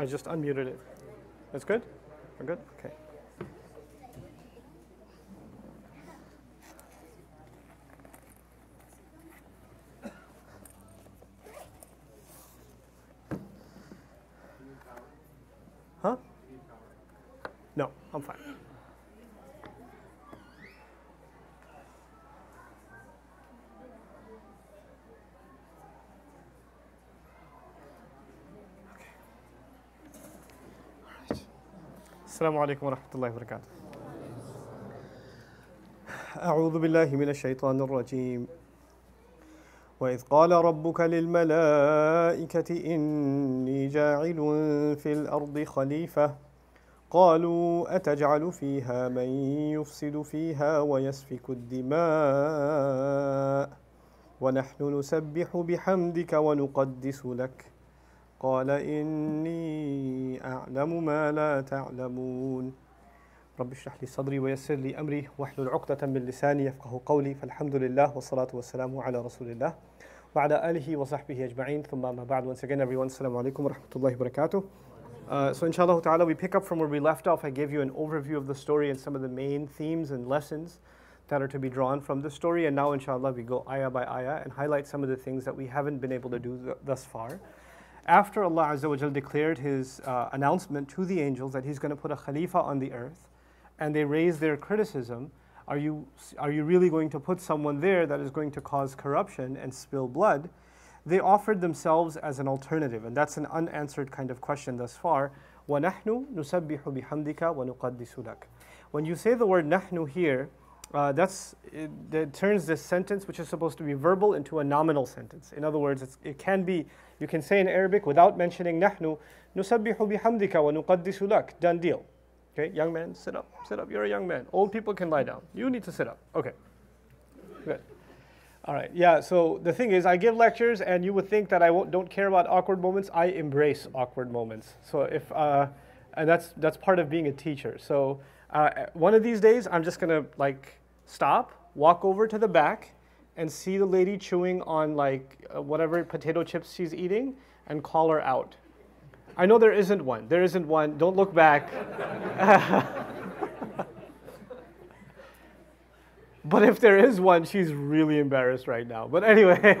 I just unmuted it. That's good? We're good? Okay. السلام عليكم ورحمة الله وبركاته أعوذ بالله من الشيطان الرجيم وإذ قال ربك للملائكة إني جاعل في الأرض خليفة قالوا أتجعل فيها من يفسد فيها ويسفك الدماء ونحن نسبح بحمدك ونقدس لك قال إني أعلم ما لا تعلمون رب اشرح لي صدري ويسر لي أمري واحلل عقدة من لساني يفقه قولي فالحمد لله والصلاة والسلام على رسول الله وعلى آله وصحبه أجمعين ثم ما بعد once again everyone السلام عليكم ورحمة الله وبركاته Uh, so inshallah ta'ala we pick up from where we left off i gave you an overview of the story and some of the main themes and lessons that are to be drawn from the story and now inshallah we go ayah by ayah and highlight some of the things that we haven't been able to do th- thus far after Allah Azza wa Jal declared his uh, announcement to the angels that he's going to put a Khalifa on the earth, and they raised their criticism, are you, are you really going to put someone there that is going to cause corruption and spill blood? They offered themselves as an alternative, and that's an unanswered kind of question thus far. وَنَحْنُ نُسَبِّحُ بِحَمْدِكَ وَنُقَدِّسُ لَكَ When you say the word nahnu here, uh, that's, it, it, turns this sentence, which is supposed to be verbal, into a nominal sentence. In other words, it can be, you can say in Arabic without mentioning نحن نسبح بحمدك ونقدس لك. Done deal. Okay, young man, sit up, sit up. You're a young man. Old people can lie down. You need to sit up. Okay, good. All right, yeah, so the thing is, I give lectures, and you would think that I don't care about awkward moments. I embrace awkward moments. So if, uh, and that's, that's part of being a teacher. So uh, one of these days, I'm just gonna like stop, walk over to the back, and see the lady chewing on like uh, whatever potato chips she's eating and call her out. I know there isn't one. There isn't one. Don't look back. but if there is one, she's really embarrassed right now. But anyway,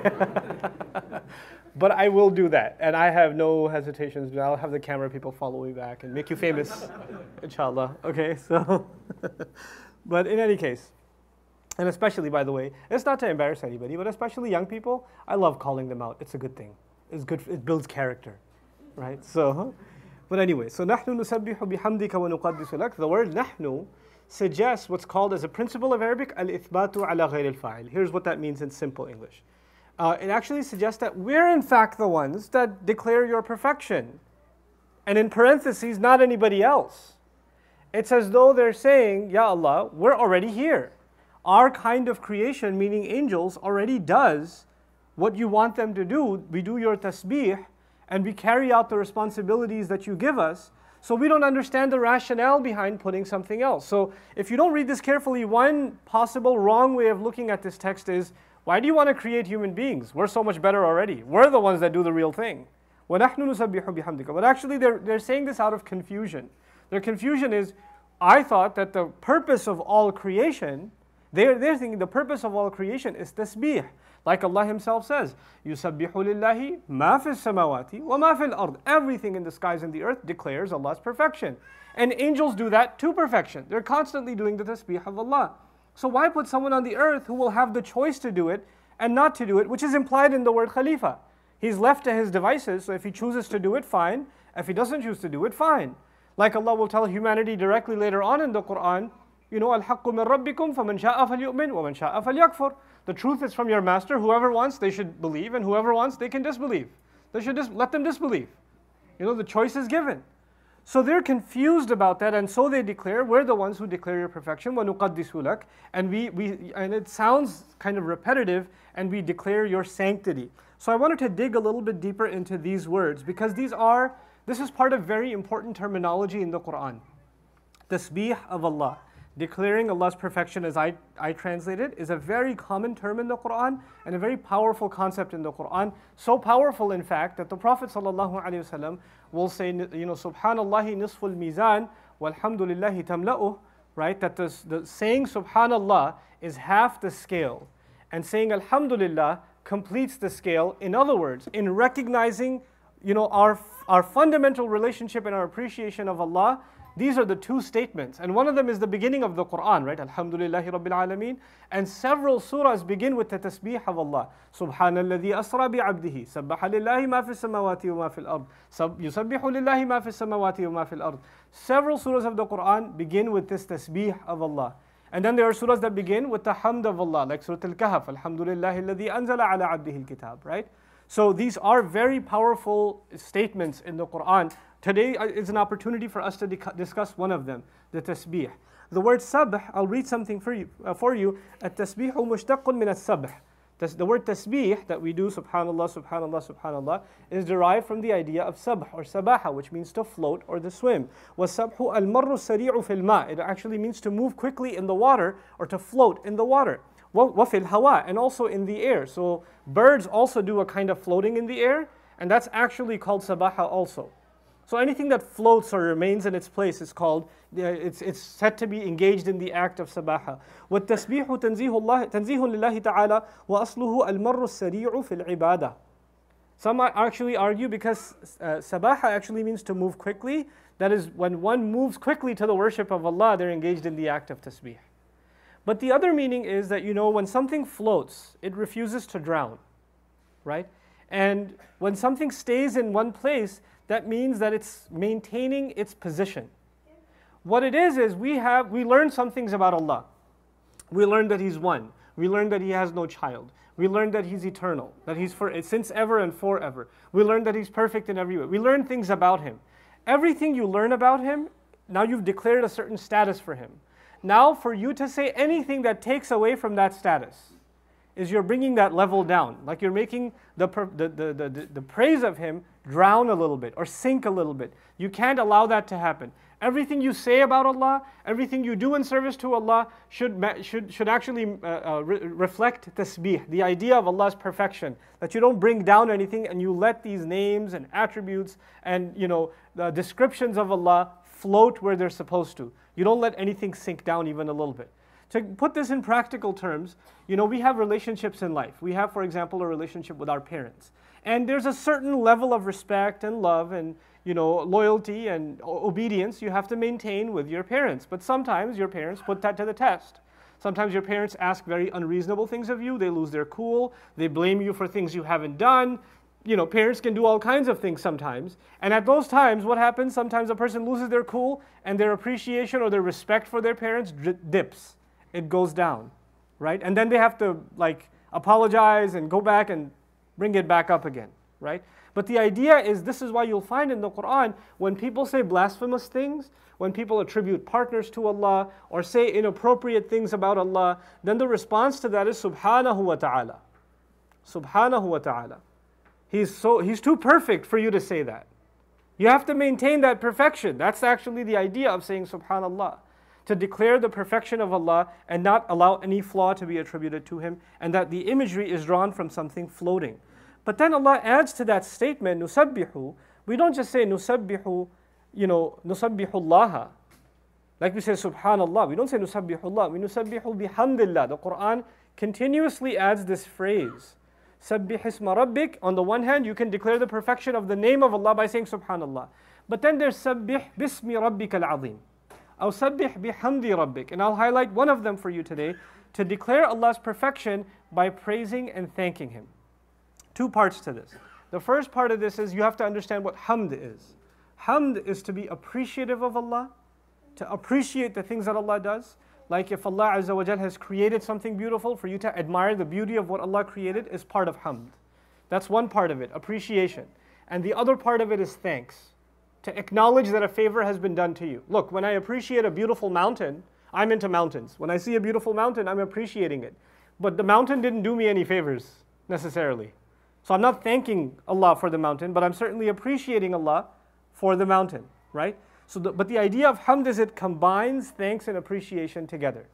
but I will do that. And I have no hesitations. I'll have the camera people follow me back and make you famous, inshallah. Okay, so, but in any case, and especially, by the way, it's not to embarrass anybody, but especially young people, I love calling them out. It's a good thing. It's good. It builds character, right? So, but anyway, so نحن نسبح بحمدك ونقدس لك. The word نحن suggests what's called as a principle of Arabic al-ithbatu ala ghayr al-fa'il. Here's what that means in simple English. Uh, it actually suggests that we're in fact the ones that declare your perfection, and in parentheses, not anybody else. It's as though they're saying, Ya Allah, we're already here our kind of creation, meaning angels, already does what you want them to do. We do your tasbih and we carry out the responsibilities that you give us. So we don't understand the rationale behind putting something else. So if you don't read this carefully, one possible wrong way of looking at this text is why do you want to create human beings? We're so much better already. We're the ones that do the real thing. But actually, they're, they're saying this out of confusion. Their confusion is I thought that the purpose of all creation they're, they're thinking the purpose of all creation is tasbih. Like Allah Himself says, يُسَبِّحُ لِلَّهِ مَا فِي السَّمَاوَاتِ وَمَا فِي الْأَرْضِ Everything in the skies and the earth declares Allah's perfection. And angels do that to perfection. They're constantly doing the tasbih of Allah. So why put someone on the earth who will have the choice to do it and not to do it, which is implied in the word khalifa. He's left to his devices, so if he chooses to do it, fine. If he doesn't choose to do it, fine. Like Allah will tell humanity directly later on in the Quran, you know, الحق من ربكم فمن شاء فليؤمن ومن شاء فليكفر. The truth is from your master. Whoever wants, they should believe, and whoever wants, they can disbelieve. They should just let them disbelieve. You know, the choice is given. So they're confused about that, and so they declare, We're the ones who declare your perfection, لك, and we, we and it sounds kind of repetitive, and we declare your sanctity. So I wanted to dig a little bit deeper into these words because these are this is part of very important terminology in the Quran. Tasbih of Allah. Declaring Allah's perfection, as I, I translate it, is a very common term in the Quran and a very powerful concept in the Quran. So powerful, in fact, that the Prophet ﷺ will say, you know, Subhanallah nisful mizan, walhamdulillahi tamla'uh, right? That the, the saying Subhanallah is half the scale and saying Alhamdulillah completes the scale. In other words, in recognizing, you know, our, our fundamental relationship and our appreciation of Allah, these are the two statements. And one of them is the beginning of the Quran, right? Alhamdulillahi Rabbil Alameen. And several surahs begin with the tasbih of Allah. Subhanalladhi asra bi abdihi. Sabbaha lillahi ma fi samawati wa ma al ard. Yusabbihu lillahi ma fi samawati wa ma al ard. Several surahs of the Quran begin with this tasbih of Allah. And then there are surahs that begin with the hamd of Allah, like Surah Al-Kahf. Alhamdulillahi alladhi anzala ala abdihi al-kitab, right? So these are very powerful statements in the Quran Today uh, is an opportunity for us to discuss one of them, the tasbih. The word sabh, I'll read something for you. Uh, for you. التسبيح مشتق من السبح. The word tasbih that we do, subhanallah, subhanallah, subhanallah, is derived from the idea of sabh or sabaha, which means to float or to swim. وَالسَّبْحُ الْمَرُّ sariu fil ma? It actually means to move quickly in the water or to float in the water. وَفِي hawa And also in the air. So birds also do a kind of floating in the air, and that's actually called sabaha also. So anything that floats or remains in its place is called, uh, it's, it's said to be engaged in the act of sabaha. وَالتَّسْبِيحُ تَنْزِيهُ اللَّهِ تَنْزِيهُ لِلَّهِ تَعَالَى وَأَصْلُهُ الْمَرُّ السَّرِيعُ فِي الْعِبَادَةِ Some actually argue because uh, sabaha actually means to move quickly. That is, when one moves quickly to the worship of Allah, they're engaged in the act of tasbih. But the other meaning is that, you know, when something floats, it refuses to drown, right? And when something stays in one place, that means that it's maintaining its position. What it is is we have we learn some things about Allah. We learn that He's one. We learn that He has no child. We learn that He's eternal, that He's for since ever and forever. We learn that He's perfect in every way. We learn things about Him. Everything you learn about Him, now you've declared a certain status for Him. Now, for you to say anything that takes away from that status, is you're bringing that level down. Like you're making the, the, the, the, the praise of Him drown a little bit or sink a little bit. You can't allow that to happen. Everything you say about Allah, everything you do in service to Allah should, should, should actually uh, uh, re reflect tasbih, the idea of Allah's perfection. That you don't bring down anything and you let these names and attributes and you know the descriptions of Allah float where they're supposed to. You don't let anything sink down even a little bit. To put this in practical terms, you know, we have relationships in life. We have, for example, a relationship with our parents. And there's a certain level of respect and love and, you know, loyalty and obedience you have to maintain with your parents. But sometimes your parents put that to the test. Sometimes your parents ask very unreasonable things of you. They lose their cool. They blame you for things you haven't done. You know, parents can do all kinds of things sometimes. And at those times, what happens? Sometimes a person loses their cool and their appreciation or their respect for their parents dips it goes down, right? And then they have to like apologize and go back and bring it back up again, right? But the idea is this is why you'll find in the Quran when people say blasphemous things, when people attribute partners to Allah or say inappropriate things about Allah, then the response to that is subhanahu wa ta'ala. Subhanahu wa ta'ala. He's so he's too perfect for you to say that. You have to maintain that perfection. That's actually the idea of saying subhanallah to declare the perfection of Allah and not allow any flaw to be attributed to Him, and that the imagery is drawn from something floating. But then Allah adds to that statement, nusabbihu. We don't just say nusabbihu, you know, nusabbihullaha. Like we say subhanallah, we don't say nusabbihullah, we nusabbihu bihamdillah. The Quran continuously adds this phrase. Sabbih rabbik. On the one hand, you can declare the perfection of the name of Allah by saying subhanallah. But then there's sabbih bismi rabbik al-azim. أَوْسَبِّحْ بِحَمْدِ رَبِّكَ And I'll highlight one of them for you today to declare Allah's perfection by praising and thanking Him. Two parts to this. The first part of this is you have to understand what hamd is. Hamd is to be appreciative of Allah, to appreciate the things that Allah does. Like if Allah Azza wa has created something beautiful, for you to admire the beauty of what Allah created is part of hamd. That's one part of it, appreciation. And the other part of it is thanks to acknowledge that a favor has been done to you. Look, when I appreciate a beautiful mountain, I'm into mountains. When I see a beautiful mountain, I'm appreciating it. But the mountain didn't do me any favors necessarily. So I'm not thanking Allah for the mountain, but I'm certainly appreciating Allah for the mountain, right? So the, but the idea of hamd is it combines thanks and appreciation together.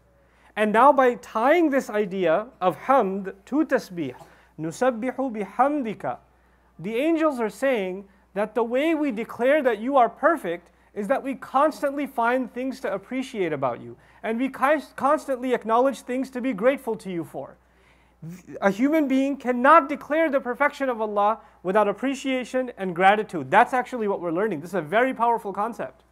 And now by tying this idea of hamd to tasbih, nusabbihu bihamdika, the angels are saying that the way we declare that you are perfect is that we constantly find things to appreciate about you, and we constantly acknowledge things to be grateful to you for. A human being cannot declare the perfection of Allah without appreciation and gratitude. That's actually what we're learning. This is a very powerful concept.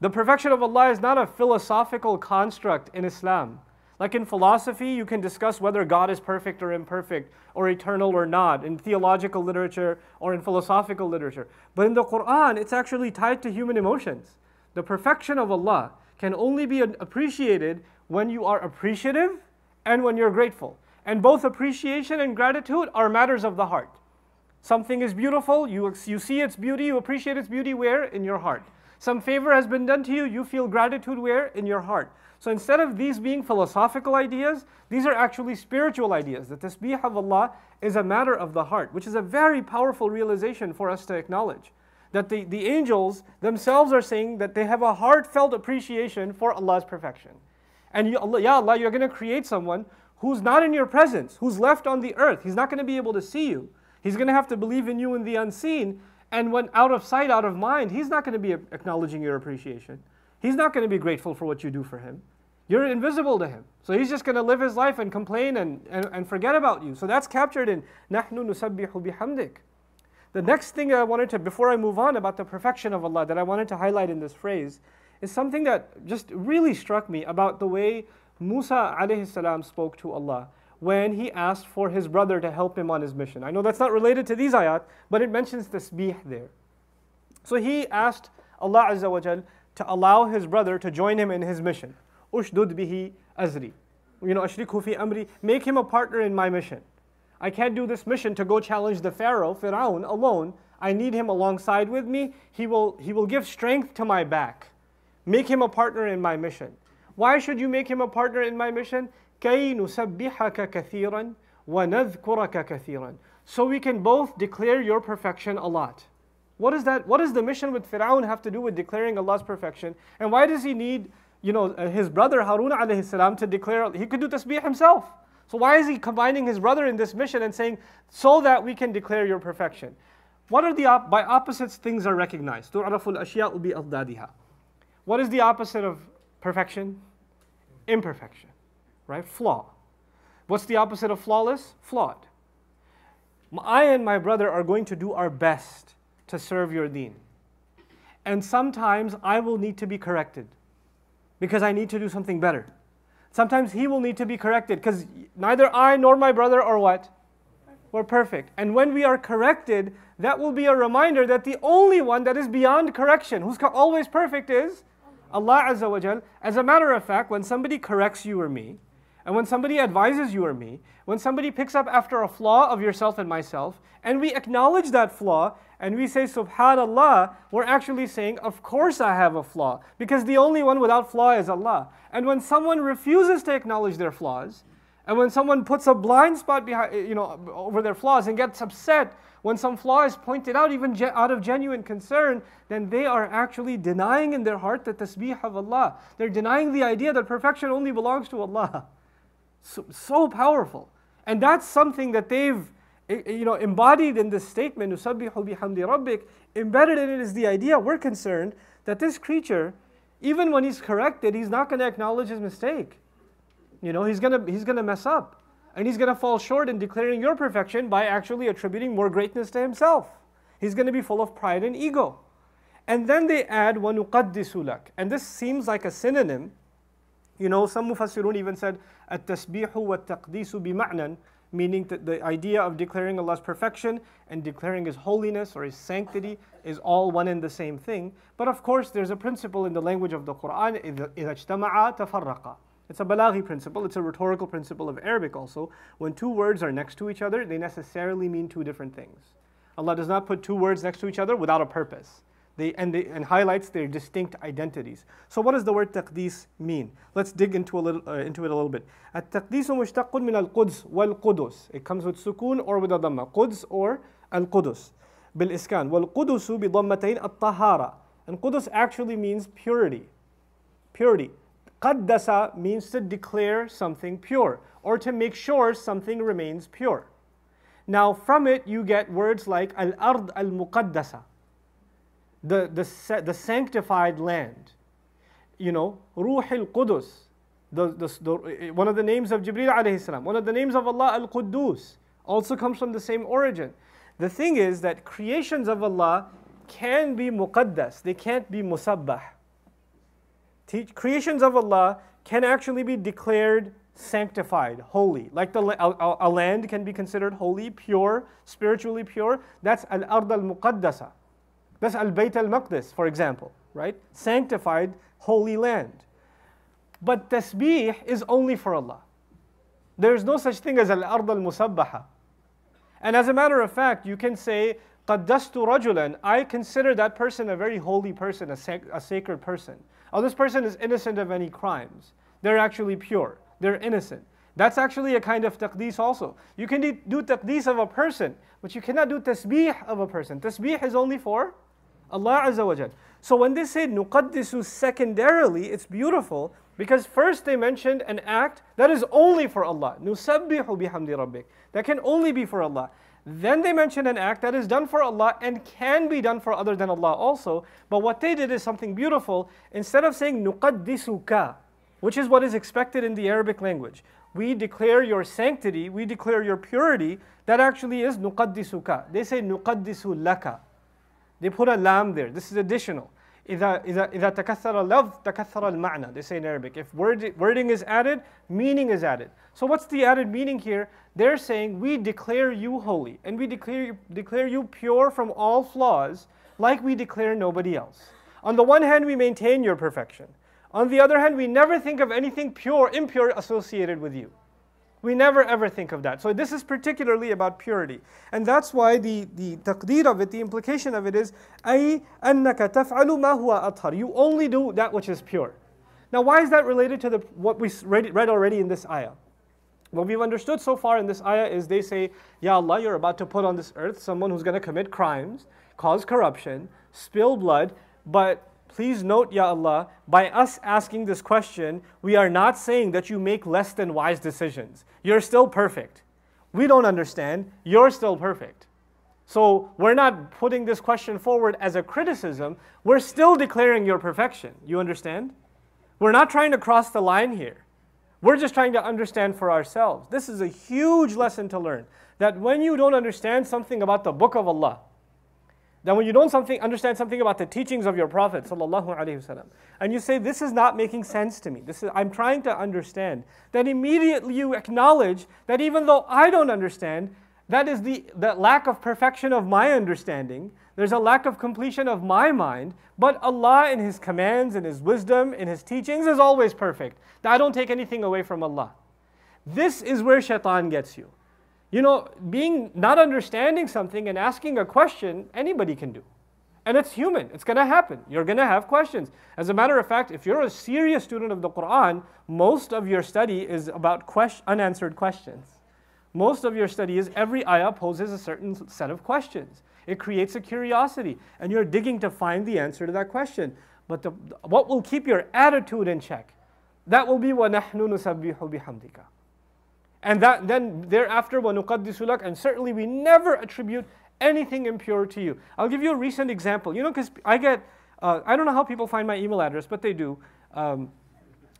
The perfection of Allah is not a philosophical construct in Islam. Like in philosophy, you can discuss whether God is perfect or imperfect, or eternal or not, in theological literature or in philosophical literature. But in the Quran, it's actually tied to human emotions. The perfection of Allah can only be appreciated when you are appreciative and when you're grateful. And both appreciation and gratitude are matters of the heart. Something is beautiful, you, you see its beauty, you appreciate its beauty where? In your heart. Some favor has been done to you, you feel gratitude where? In your heart. So instead of these being philosophical ideas, these are actually spiritual ideas. That tasbih of Allah is a matter of the heart, which is a very powerful realization for us to acknowledge. That the, the angels themselves are saying that they have a heartfelt appreciation for Allah's perfection. And you, Allah, Ya Allah, you're going to create someone who's not in your presence, who's left on the earth. He's not going to be able to see you. He's going to have to believe in you in the unseen. And when out of sight, out of mind, he's not going to be acknowledging your appreciation. He's not going to be grateful for what you do for him. You're invisible to him. So he's just going to live his life and complain and, and, and forget about you. So that's captured in Nahnu nusabbihu bihamdik. The next thing I wanted to, before I move on about the perfection of Allah, that I wanted to highlight in this phrase is something that just really struck me about the way Musa alayhi salam spoke to Allah when he asked for his brother to help him on his mission. I know that's not related to these ayat, but it mentions the tasbih there. So he asked Allah Azza wa Jal to allow his brother to join him in his mission. Ushdud bihi azri. You know, ashri fi amri. Make him a partner in my mission. I can't do this mission to go challenge the Pharaoh, Firaun, alone. I need him alongside with me. He will, he will give strength to my back. Make him a partner in my mission. Why should you make him a partner in my mission? كَيْ نُسَبِّحَكَ كَثِيرًا وَنَذْكُرَكَ كَثِيرًا So we can both declare your perfection a lot. What is that? What does the mission with Firaun have to do with declaring Allah's perfection? And why does he need you know, uh, his brother Harun alayhi salam to declare, he could do tasbih himself. So why is he combining his brother in this mission and saying, so that we can declare your perfection? What are the, op by opposites things are recognized. تُعْرَفُ الْأَشْيَاءُ بِأَضْدَادِهَا What is the opposite of perfection? Imperfection, right? Flaw. What's the opposite of flawless? Flawed. I and my brother are going to do our best to serve your deen. And sometimes I will need to be corrected because I need to do something better. Sometimes he will need to be corrected because neither I nor my brother are what? We're perfect. And when we are corrected, that will be a reminder that the only one that is beyond correction, who's always perfect, is Allah Azza wa Jal. As a matter of fact, when somebody corrects you or me, and when somebody advises you or me, when somebody picks up after a flaw of yourself and myself, and we acknowledge that flaw and we say subhanallah, we're actually saying of course I have a flaw because the only one without flaw is Allah. And when someone refuses to acknowledge their flaws, and when someone puts a blind spot behind, you know, over their flaws and gets upset when some flaw is pointed out, even out of genuine concern, then they are actually denying in their heart the tasbih of Allah. They're denying the idea that perfection only belongs to Allah. So, so powerful. And that's something that they've you know, embodied in this statement, نُسَبِّحُ بِحَمْدِ رَبِّكَ, embedded in it is the idea we're concerned that this creature, even when he's corrected, he's not going to acknowledge his mistake. You know, he's going to he's going to mess up. And he's going to fall short in declaring your perfection by actually attributing more greatness to himself. He's going to be full of pride and ego. And then they add وَنُقَدِّسُ لَكَ And this seems like a synonym. You know, some mufassirun even said التَّسْبِيحُ وَالتَّقْدِيسُ بِمَعْنًا meaning that the idea of declaring Allah's perfection and declaring His holiness or His sanctity is all one and the same thing. But of course, there's a principle in the language of the Quran, it's a balaghi principle, it's a rhetorical principle of Arabic also. When two words are next to each other, they necessarily mean two different things. Allah does not put two words next to each other without a purpose. They, and, they, and highlights their distinct identities. So what does the word taqdis mean? Let's dig into, a little, uh, into it a little bit. min al quds wal والقدس. It comes with sukun or with a dhamma. Quds or القدس. bi والقدس بضمتين tahara. And قدس actually means purity. Purity. Kaddasa means to declare something pure or to make sure something remains pure. Now from it you get words like al-ard al-muqaddasa the, the, the sanctified land. You know, Ruh al Qudus, the, the, the, eh, one of the names of Jibril alayhi salam, one of the names of Allah al Quddus, also comes from the same origin. The thing is that creations of Allah can be muqaddas, they can't be musabbah. creations of Allah can actually be declared sanctified, holy. Like the, a, a land can be considered holy, pure, spiritually pure. That's al-ard al-muqaddasa. That's Al-Bayt al-Maqdis, for example, right? Sanctified holy land. But tasbih is only for Allah. There is no such thing as al-ard al-musabbaha. And as a matter of fact, you can say qaddastu rajulan. I consider that person a very holy person, a, sac a sacred person. Oh, this person is innocent of any crimes. They're actually pure. They're innocent. That's actually a kind of taqdees also. You can do taqdees of a person, but you cannot do tasbih of a person. Tasbih is only for Allah Azza wa Jal. So when they say nuqaddisu secondarily, it's beautiful because first they mentioned an act that is only for Allah. Nusabbihu bihamdi rabbik. That can only be for Allah. Then they mentioned an act that is done for Allah and can be done for other than Allah also. But what they did is something beautiful. Instead of saying nuqaddisuka, which is what is expected in the Arabic language, we declare your sanctity, we declare your purity, that actually is nuqaddisuka. They say nuqaddisu laka. They put a lam there. This is additional. إذا إذا إذا تكثر اللفظ تكثر المعنى. They say in Arabic. If word, wording is added, meaning is added. So what's the added meaning here? They're saying we declare you holy and we declare declare you pure from all flaws, like we declare nobody else. On the one hand, we maintain your perfection. On the other hand, we never think of anything pure, impure associated with you. We never ever think of that. So this is particularly about purity. And that's why the, the taqdeer of it, the implication of it You only do that which is pure. Now why is that related to the, what we read, read already in this ayah? What we've understood so far in this ayah is they say, Ya Allah, you're about to put on this earth someone who's going to commit crimes, cause corruption, spill blood, but Please note, Ya Allah, by us asking this question, we are not saying that you make less than wise decisions. You're still perfect. We don't understand. You're still perfect. So we're not putting this question forward as a criticism. We're still declaring your perfection. You understand? We're not trying to cross the line here. We're just trying to understand for ourselves. This is a huge lesson to learn that when you don't understand something about the book of Allah, then when you don't something, understand something about the teachings of your Prophet وسلم, and you say, this is not making sense to me, this is, I'm trying to understand, then immediately you acknowledge that even though I don't understand, that is the that lack of perfection of my understanding, there's a lack of completion of my mind, but Allah in His commands, in His wisdom, in His teachings is always perfect. I don't take anything away from Allah. This is where shaitan gets you. You know, being not understanding something and asking a question, anybody can do. And it's human, it's gonna happen. You're gonna have questions. As a matter of fact, if you're a serious student of the Quran, most of your study is about unanswered questions. Most of your study is every ayah poses a certain set of questions. It creates a curiosity, and you're digging to find the answer to that question. But the, what will keep your attitude in check? That will be وَنَحْنُ نُسَبِّحُ بِحَمْدِكَ and that, then thereafter, وَنُقَدِّسُ لَكَ And certainly we never attribute anything impure to you. I'll give you a recent example. You know, because I get, uh, I don't know how people find my email address, but they do. Um,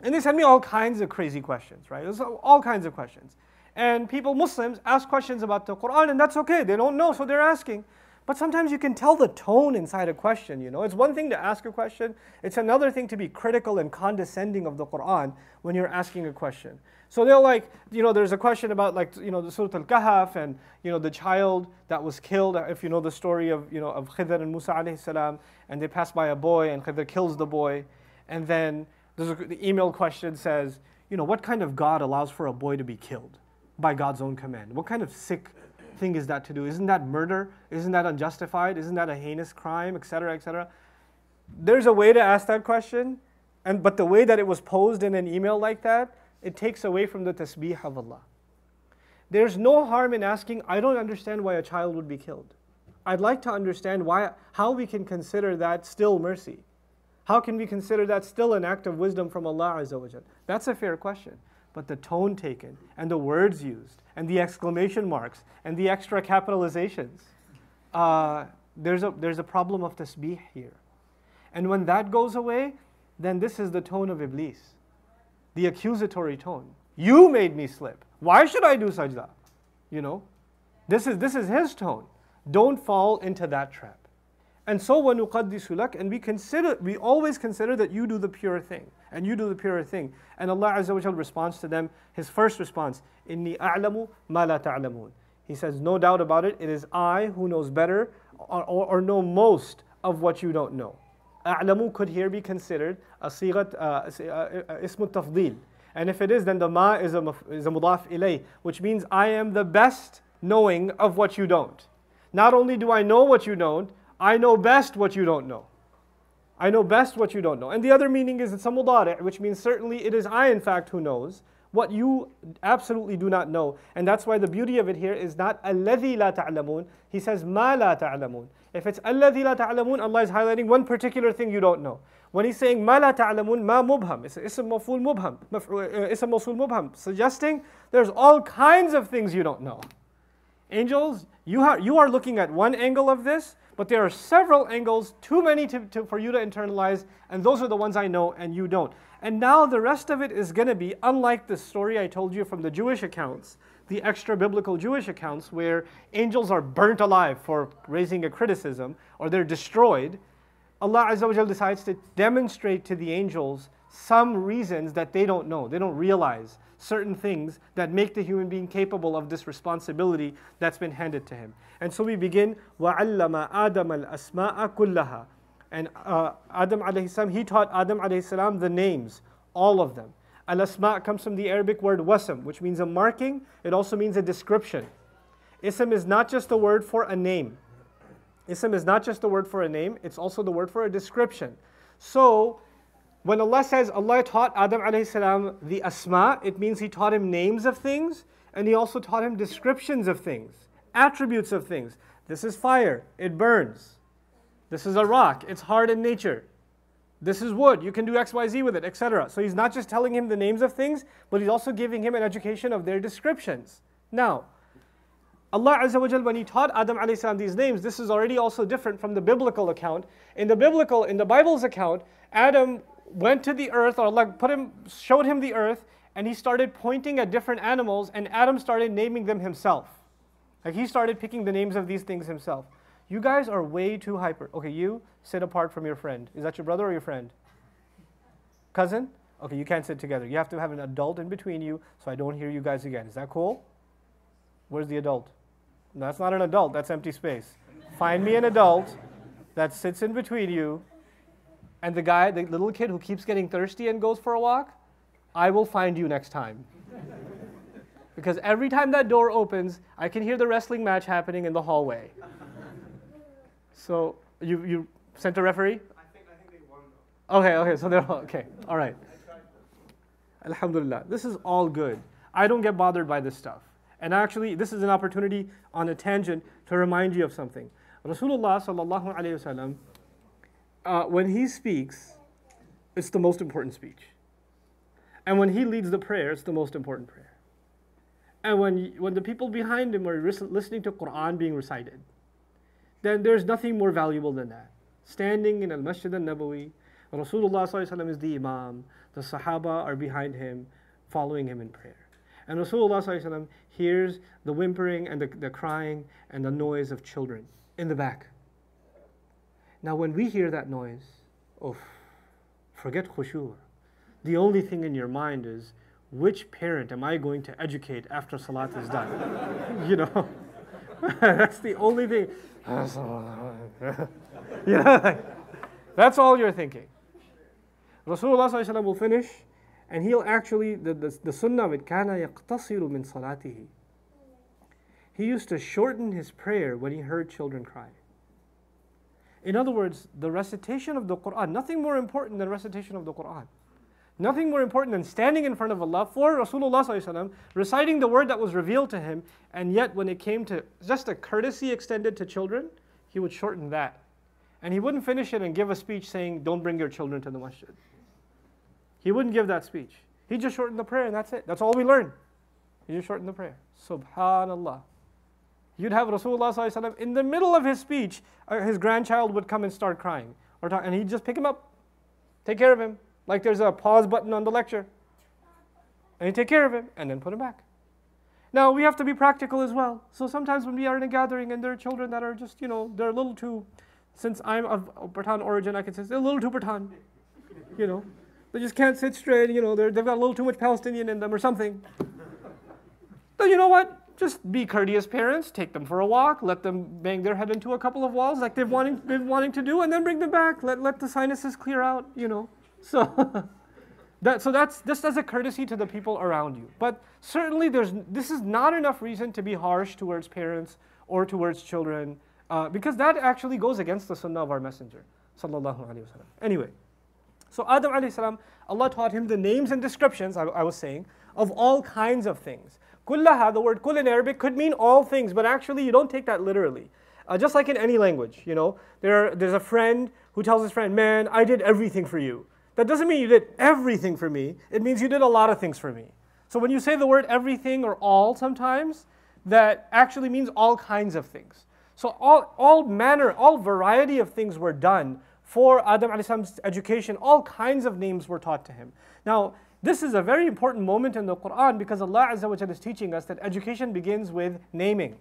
and they send me all kinds of crazy questions, right? all kinds of questions. And people, Muslims, ask questions about the Quran, and that's okay. They don't know, so they're asking. But sometimes you can tell the tone inside a question, you know. It's one thing to ask a question, it's another thing to be critical and condescending of the Quran when you're asking a question. So they're like, you know, there's a question about like, you know, the Surah Al-Kahf and, you know, the child that was killed, if you know the story of, you know, of Khidr and Musa alayhi salam, and they pass by a boy and Khidr kills the boy. And then there's a, the email question says, you know, what kind of God allows for a boy to be killed by God's own command? What kind of sick thing is that to do? Isn't that murder? Isn't that unjustified? Isn't that a heinous crime, etc., cetera, cetera? There's a way to ask that question, and, but the way that it was posed in an email like that, it takes away from the tasbih of Allah. There's no harm in asking, I don't understand why a child would be killed. I'd like to understand why, how we can consider that still mercy. How can we consider that still an act of wisdom from Allah Azza wa That's a fair question but the tone taken and the words used and the exclamation marks and the extra capitalizations. Uh, there's, a, there's a problem of tasbih here. And when that goes away, then this is the tone of Iblis, the accusatory tone. You made me slip. Why should I do sajda? You know, this is, this is his tone. Don't fall into that trap. And so when وَنُقَدِّسُ لَكَ And we consider, we always consider that you do the pure thing. And you do the pure thing. And Allah Azza wa Jal responds to them, His first response, إِنِّي أَعْلَمُ مَا لَا تَعْلَمُونَ He says, no doubt about it, it is I who knows better or, or, or know most of what you don't know. أَعْلَمُ could here be considered a sigat uh, uh, uh tafdil. And if it is, then the ma is a, is a mudaf ilay, which means I am the best knowing of what you don't. Not only do I know what you don't, I know best what you don't know. I know best what you don't know. And the other meaning is it's a mudari', which means certainly it is I, in fact, who knows what you absolutely do not know. And that's why the beauty of it here is not alladhi la ta'lamun. He says ma la ta'lamun. If it's alladhi la ta'lamun, Allah is highlighting one particular thing you don't know. When he's saying ma la ta'lamun, ma mubham. It's ism maful mubham. Uh, ism mubham. Suggesting there's all kinds of things you don't know. Angels, you are, you are looking at one angle of this. But there are several angles, too many to, to, for you to internalize, and those are the ones I know and you don't. And now the rest of it is going to be unlike the story I told you from the Jewish accounts, the extra biblical Jewish accounts where angels are burnt alive for raising a criticism or they're destroyed. Allah Azza decides to demonstrate to the angels some reasons that they don't know, they don't realize certain things that make the human being capable of this responsibility that's been handed to him. And so we begin, وَعَلَّمَ آدَمَ الْأَسْمَاءَ كُلَّهَا And uh, Adam alayhi salam, he taught Adam alayhi salam the names, all of them. Al-asma' comes from the Arabic word wasm, which means a marking. It also means a description. Ism is not just the word for a name. Ism is not just the word for a name, it's also the word for a description. So when Allah says Allah taught Adam alayhi salam the asma, it means he taught him names of things and he also taught him descriptions of things, attributes of things. This is fire, it burns. This is a rock, it's hard in nature. This is wood, you can do XYZ with it, etc. So he's not just telling him the names of things, but he's also giving him an education of their descriptions. Now, Allah Azza wa Jal, when he taught Adam alayhi salam these names, this is already also different from the biblical account. In the biblical, in the Bible's account, Adam went to the earth, or Allah put him, showed him the earth, and he started pointing at different animals, and Adam started naming them himself. Like he started picking the names of these things himself. You guys are way too hyper. Okay, you sit apart from your friend. Is that your brother or your friend? Cousin? Okay, you can't sit together. You have to have an adult in between you so I don't hear you guys again. Is that cool? Where's the adult? that's not an adult, that's empty space. Find me an adult that sits in between you and the guy, the little kid who keeps getting thirsty and goes for a walk, I will find you next time. because every time that door opens, I can hear the wrestling match happening in the hallway. so you, you sent a referee? I think, I think they won. Though. Okay, okay, so they're all, okay. All right. Alhamdulillah. This is all good. I don't get bothered by this stuff. And actually, this is an opportunity on a tangent to remind you of something. Rasulullah sallallahu alayhi wasallam uh, when he speaks, it's the most important speech. And when he leads the prayer, it's the most important prayer. And when, when the people behind him are listening to Quran being recited, then there's nothing more valuable than that. Standing in Al Masjid al Nabawi, Rasulullah is the Imam, the Sahaba are behind him, following him in prayer. And Rasulullah hears the whimpering and the, the crying and the noise of children in the back. Now, when we hear that noise, oh, forget khushur. The only thing in your mind is, which parent am I going to educate after salat is done? you know, that's the only thing. you know, like, that's all you're thinking. Rasulullah will finish, and he'll actually, the, the, the sunnah of it, كَانَ يَقْتَصِرُ min صَلَاتِهِ He used to shorten his prayer when he heard children cry. In other words, the recitation of the Quran, nothing more important than recitation of the Quran. Nothing more important than standing in front of Allah for Rasulullah reciting the word that was revealed to him, and yet when it came to just a courtesy extended to children, he would shorten that. And he wouldn't finish it and give a speech saying, Don't bring your children to the masjid. He wouldn't give that speech. He just shortened the prayer and that's it. That's all we learn. He just shortened the prayer. Subhanallah. You'd have Rasulullah in the middle of his speech, uh, his grandchild would come and start crying. Or talk, and he'd just pick him up, take care of him. Like there's a pause button on the lecture. And he'd take care of him and then put him back. Now, we have to be practical as well. So sometimes when we are in a gathering and there are children that are just, you know, they're a little too, since I'm of Bhutan origin, I can say they're a little too Bhutan, you know. They just can't sit straight, you know, they've got a little too much Palestinian in them or something. Then you know what? just be courteous parents, take them for a walk, let them bang their head into a couple of walls like they've wanting, been wanting to do, and then bring them back. Let, let the sinuses clear out, you know. So, that, so that's just as a courtesy to the people around you. But certainly there's, this is not enough reason to be harsh towards parents or towards children, uh, because that actually goes against the sunnah of our messenger, sallallahu alayhi wasallam. Anyway, so Adam alayhi salam, Allah taught him the names and descriptions, I, I was saying, of all kinds of things. Kullaha, the word "kull" in Arabic, could mean all things, but actually you don't take that literally. Uh, just like in any language, you know, there, there's a friend who tells his friend, man, I did everything for you. That doesn't mean you did everything for me. It means you did a lot of things for me. So when you say the word everything or all sometimes, that actually means all kinds of things. So all, all manner, all variety of things were done for Adam alayhi's education. All kinds of names were taught to him. Now, this is a very important moment in the Quran because Allah Azza wa is teaching us that education begins with naming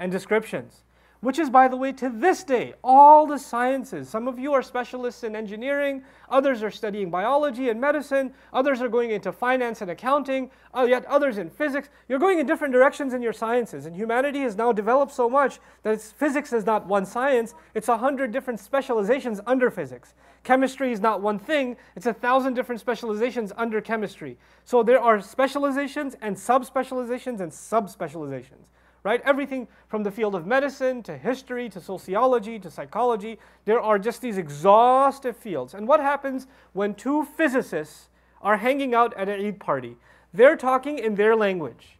and descriptions which is, by the way, to this day, all the sciences. Some of you are specialists in engineering, others are studying biology and medicine, others are going into finance and accounting, uh, yet others in physics. You're going in different directions in your sciences, and humanity has now developed so much that physics is not one science, it's a hundred different specializations under physics. Chemistry is not one thing, it's a thousand different specializations under chemistry. So there are specializations and subspecializations and subspecializations right? Everything from the field of medicine to history to sociology to psychology, there are just these exhaustive fields. And what happens when two physicists are hanging out at an Eid party? They're talking in their language.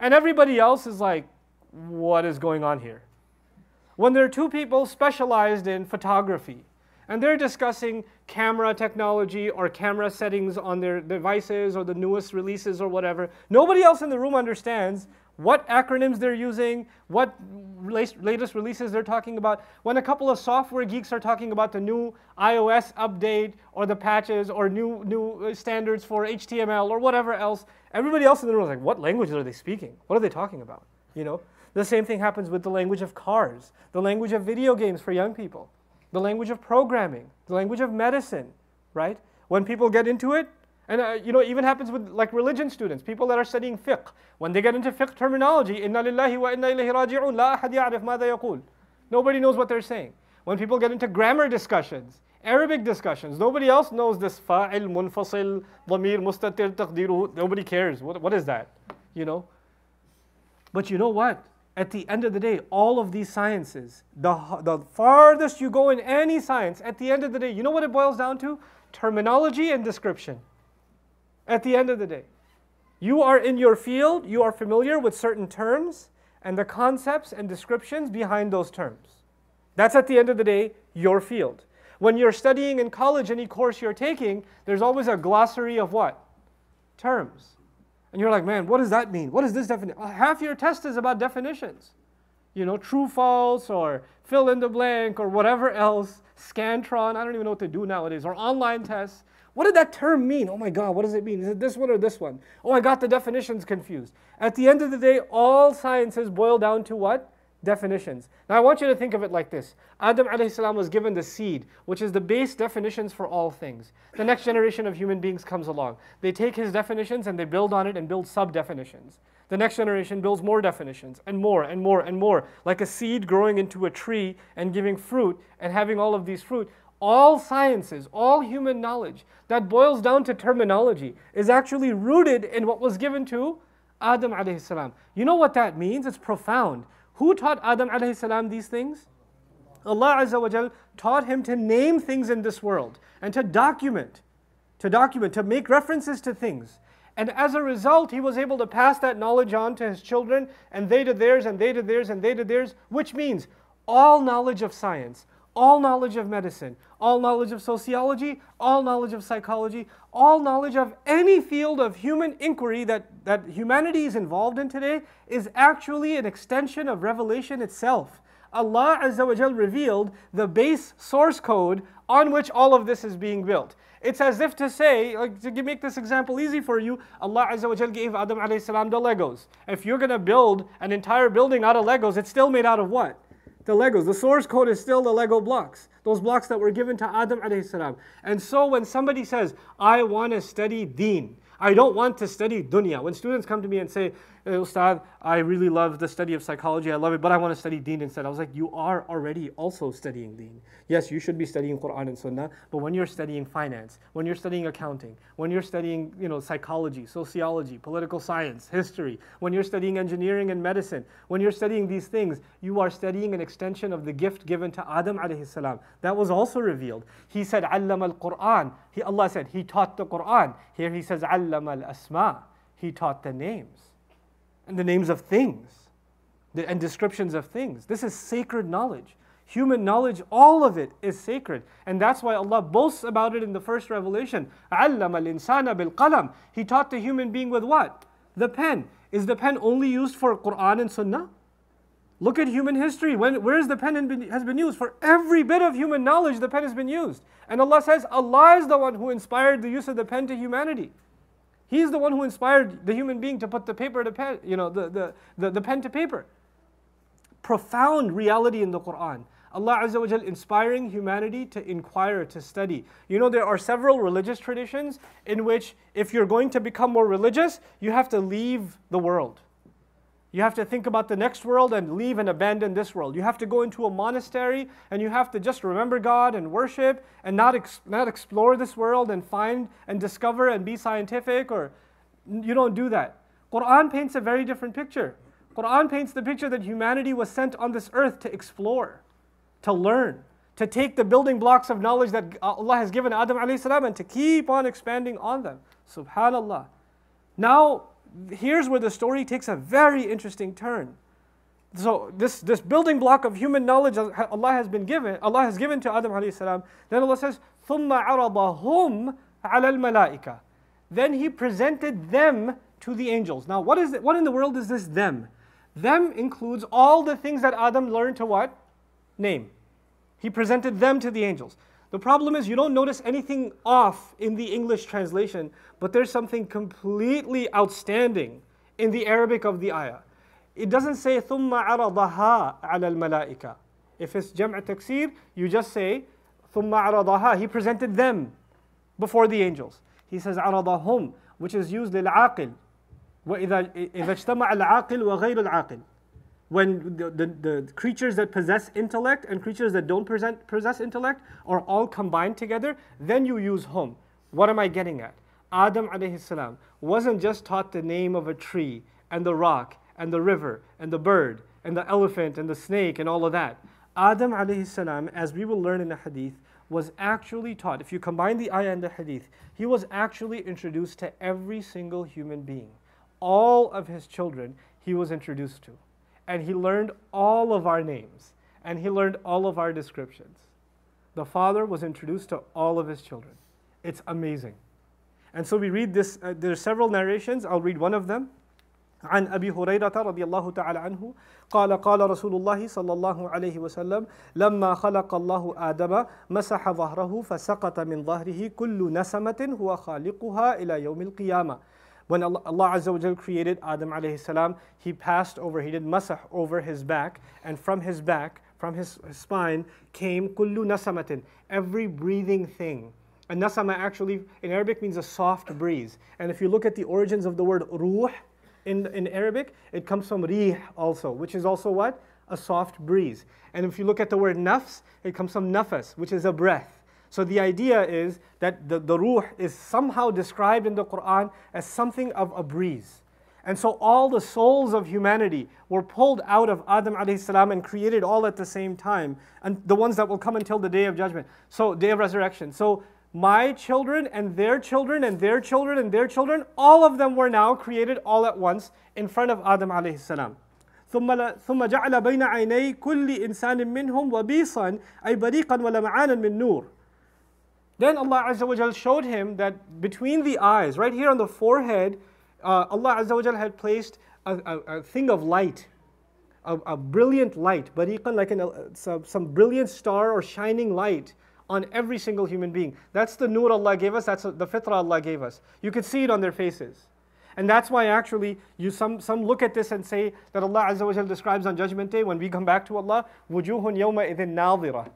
And everybody else is like, what is going on here? When there are two people specialized in photography, and they're discussing camera technology or camera settings on their devices or the newest releases or whatever. Nobody else in the room understands what acronyms they're using, what latest releases they're talking about. When a couple of software geeks are talking about the new iOS update or the patches or new, new uh, standards for HTML or whatever else, everybody else in the room is like, what languages are they speaking? What are they talking about? You know, the same thing happens with the language of cars, the language of video games for young people, the language of programming, the language of medicine, right? When people get into it, and uh, you know, even happens with like religion students, people that are studying fiqh. When they get into fiqh terminology, inna lillahi wa inna ilayhi raji'un, la ahad ya'rif madha yaqul. Nobody knows what they're saying. When people get into grammar discussions, Arabic discussions, nobody else knows this fa'il, munfasil, dhamir, mustatir, taqdiru. Nobody cares. What, what is that? You know? But you know what? At the end of the day, all of these sciences, the, the farthest you go in any science, at the end of the day, you know what it boils down to? Terminology and description at the end of the day. You are in your field, you are familiar with certain terms and the concepts and descriptions behind those terms. That's at the end of the day your field. When you're studying in college, any course you're taking, there's always a glossary of what? Terms. And you're like, man, what does that mean? What is this definition? Half your test is about definitions. You know, true, false, or fill in the blank, or whatever else, Scantron, I don't even know what to do nowadays, or online tests. What did that term mean? Oh my God, what does it mean? Is it this one or this one? Oh, I got the definitions confused. At the end of the day, all sciences boil down to what? Definitions. Now I want you to think of it like this. Adam alayhi salam was given the seed, which is the base definitions for all things. The next generation of human beings comes along. They take his definitions and they build on it and build sub-definitions. The next generation builds more definitions and more and more and more, like a seed growing into a tree and giving fruit and having all of these fruit all sciences, all human knowledge that boils down to terminology is actually rooted in what was given to Adam alayhi salam. You know what that means? It's profound. Who taught Adam alayhi salam these things? Allah Azza wa Jal taught him to name things in this world and to document, to document, to make references to things. And as a result, he was able to pass that knowledge on to his children, and they to theirs, and they to theirs, and they to theirs, which means all knowledge of science, all knowledge of medicine, all knowledge of sociology, all knowledge of psychology, all knowledge of any field of human inquiry that, that humanity is involved in today is actually an extension of revelation itself. Allah Azza wa Jal revealed the base source code on which all of this is being built. It's as if to say, like to make this example easy for you, Allah Azza wa Jal gave Adam alayhi salam the Legos. If you're gonna build an entire building out of Legos, it's still made out of what? the Legos. The source code is still the Lego blocks, those blocks that were given to Adam And so when somebody says, I want to study deen, I don't want to study dunya. When students come to me and say, Ustad, I really love the study of psychology. I love it, but I want to study deen instead. I was like, you are already also studying deen. Yes, you should be studying Quran and Sunnah, but when you're studying finance, when you're studying accounting, when you're studying, you know, psychology, sociology, political science, history, when you're studying engineering and medicine, when you're studying these things, you are studying an extension of the gift given to Adam alayhi salam. That was also revealed. He said, Allam al Quran. Allah said, He taught the Quran. Here he says, Allam al Asma. He taught the names and the names of things and descriptions of things. This is sacred knowledge. Human knowledge, all of it is sacred. And that's why Allah boasts about it in the first revelation. He taught the human being with what? The pen. Is the pen only used for Quran and Sunnah? Look at human history. When, where is the pen has been used? For every bit of human knowledge, the pen has been used. And Allah says, Allah is the one who inspired the use of the pen to humanity. He's the one who inspired the human being to put the paper to pen, you know, the, the, the, the pen to paper. Profound reality in the Quran. Allah Azza wa Jal inspiring humanity to inquire, to study. You know, there are several religious traditions in which if you're going to become more religious, you have to leave the world. You have to think about the next world and leave and abandon this world. You have to go into a monastery and you have to just remember God and worship and not, ex- not explore this world and find and discover and be scientific or you don't do that. Quran paints a very different picture. Quran paints the picture that humanity was sent on this earth to explore, to learn, to take the building blocks of knowledge that Allah has given Adam alayhi salam and to keep on expanding on them. Subhanallah. Now here's where the story takes a very interesting turn. So this, this building block of human knowledge Allah has been given, Allah has given to Adam alayhi salam. Then Allah says, ثُمَّ عَرَضَهُمْ عَلَى الْمَلَائِكَةِ Then He presented them to the angels. Now what is it, what in the world is this them? Them includes all the things that Adam learned to what? Name. He presented them to the angels. The problem is you don't notice anything off in the English translation, but there's something completely outstanding in the Arabic of the ayah. It doesn't say ثُمَّ عَرَضَهَا عَلَى الْمَلَائِكَةِ If it's jam'a taksir, you just say ثُمَّ عَرَضَهَا He presented them before the angels. He says عَرَضَهُمْ which is used للعاقل وإذا اجتمع العاقل وغير العاقل when the, the, the, creatures that possess intellect and creatures that don't present, possess intellect are all combined together, then you use hum. What am I getting at? Adam alayhi salam wasn't just taught the name of a tree and the rock and the river and the bird and the elephant and the snake and all of that. Adam alayhi salam, as we will learn in the hadith, was actually taught, if you combine the ayah and the hadith, he was actually introduced to every single human being. All of his children he was introduced to and he learned all of our names and he learned all of our descriptions. The father was introduced to all of his children. It's amazing. And so we read this, uh, there are several narrations, I'll read one of them. عن أبي هريرة رضي الله تعالى عنه قال قال رسول الله صلى الله عليه وسلم لما خلق الله آدم مسح ظهره فسقط من ظهره كل نسمة هو خالقها إلى يوم القيامة when Allah, Azza wa created Adam alayhi salam, he passed over, he did masah over his back, and from his back, from his, his spine, came kullu nasamatin, every breathing thing. And nasama actually in Arabic means a soft breeze. And if you look at the origins of the word ruh in, in Arabic, it comes from rih also, which is also what? A soft breeze. And if you look at the word nafs, it comes from nafas, which is a breath. So the idea is that the, the ruh is somehow described in the Quran as something of a breeze. And so all the souls of humanity were pulled out of Adam alayhi salam and created all at the same time, and the ones that will come until the day of judgment. So day of resurrection. So my children and their children and their children and their children, all of them were now created all at once in front of Adam alayhi salam. ثم جعل بين عيني كل إنسان منهم وبيصا أي بريقا ولمعانا من نور then Allah Azza wa Jal showed him that between the eyes, right here on the forehead, uh, Allah Azza wa Jal had placed a, a, a thing of light, a, a brilliant light, bariqan, like an, uh, some, some brilliant star or shining light on every single human being. That's the nur Allah gave us, that's the fitrah Allah gave us. You could see it on their faces. And that's why actually you some, some look at this and say that Allah Azza wa Jal describes on Judgment Day when we come back to Allah, وُجُوهٌ يَوْمَئِذٍ نَاظِرَةٌ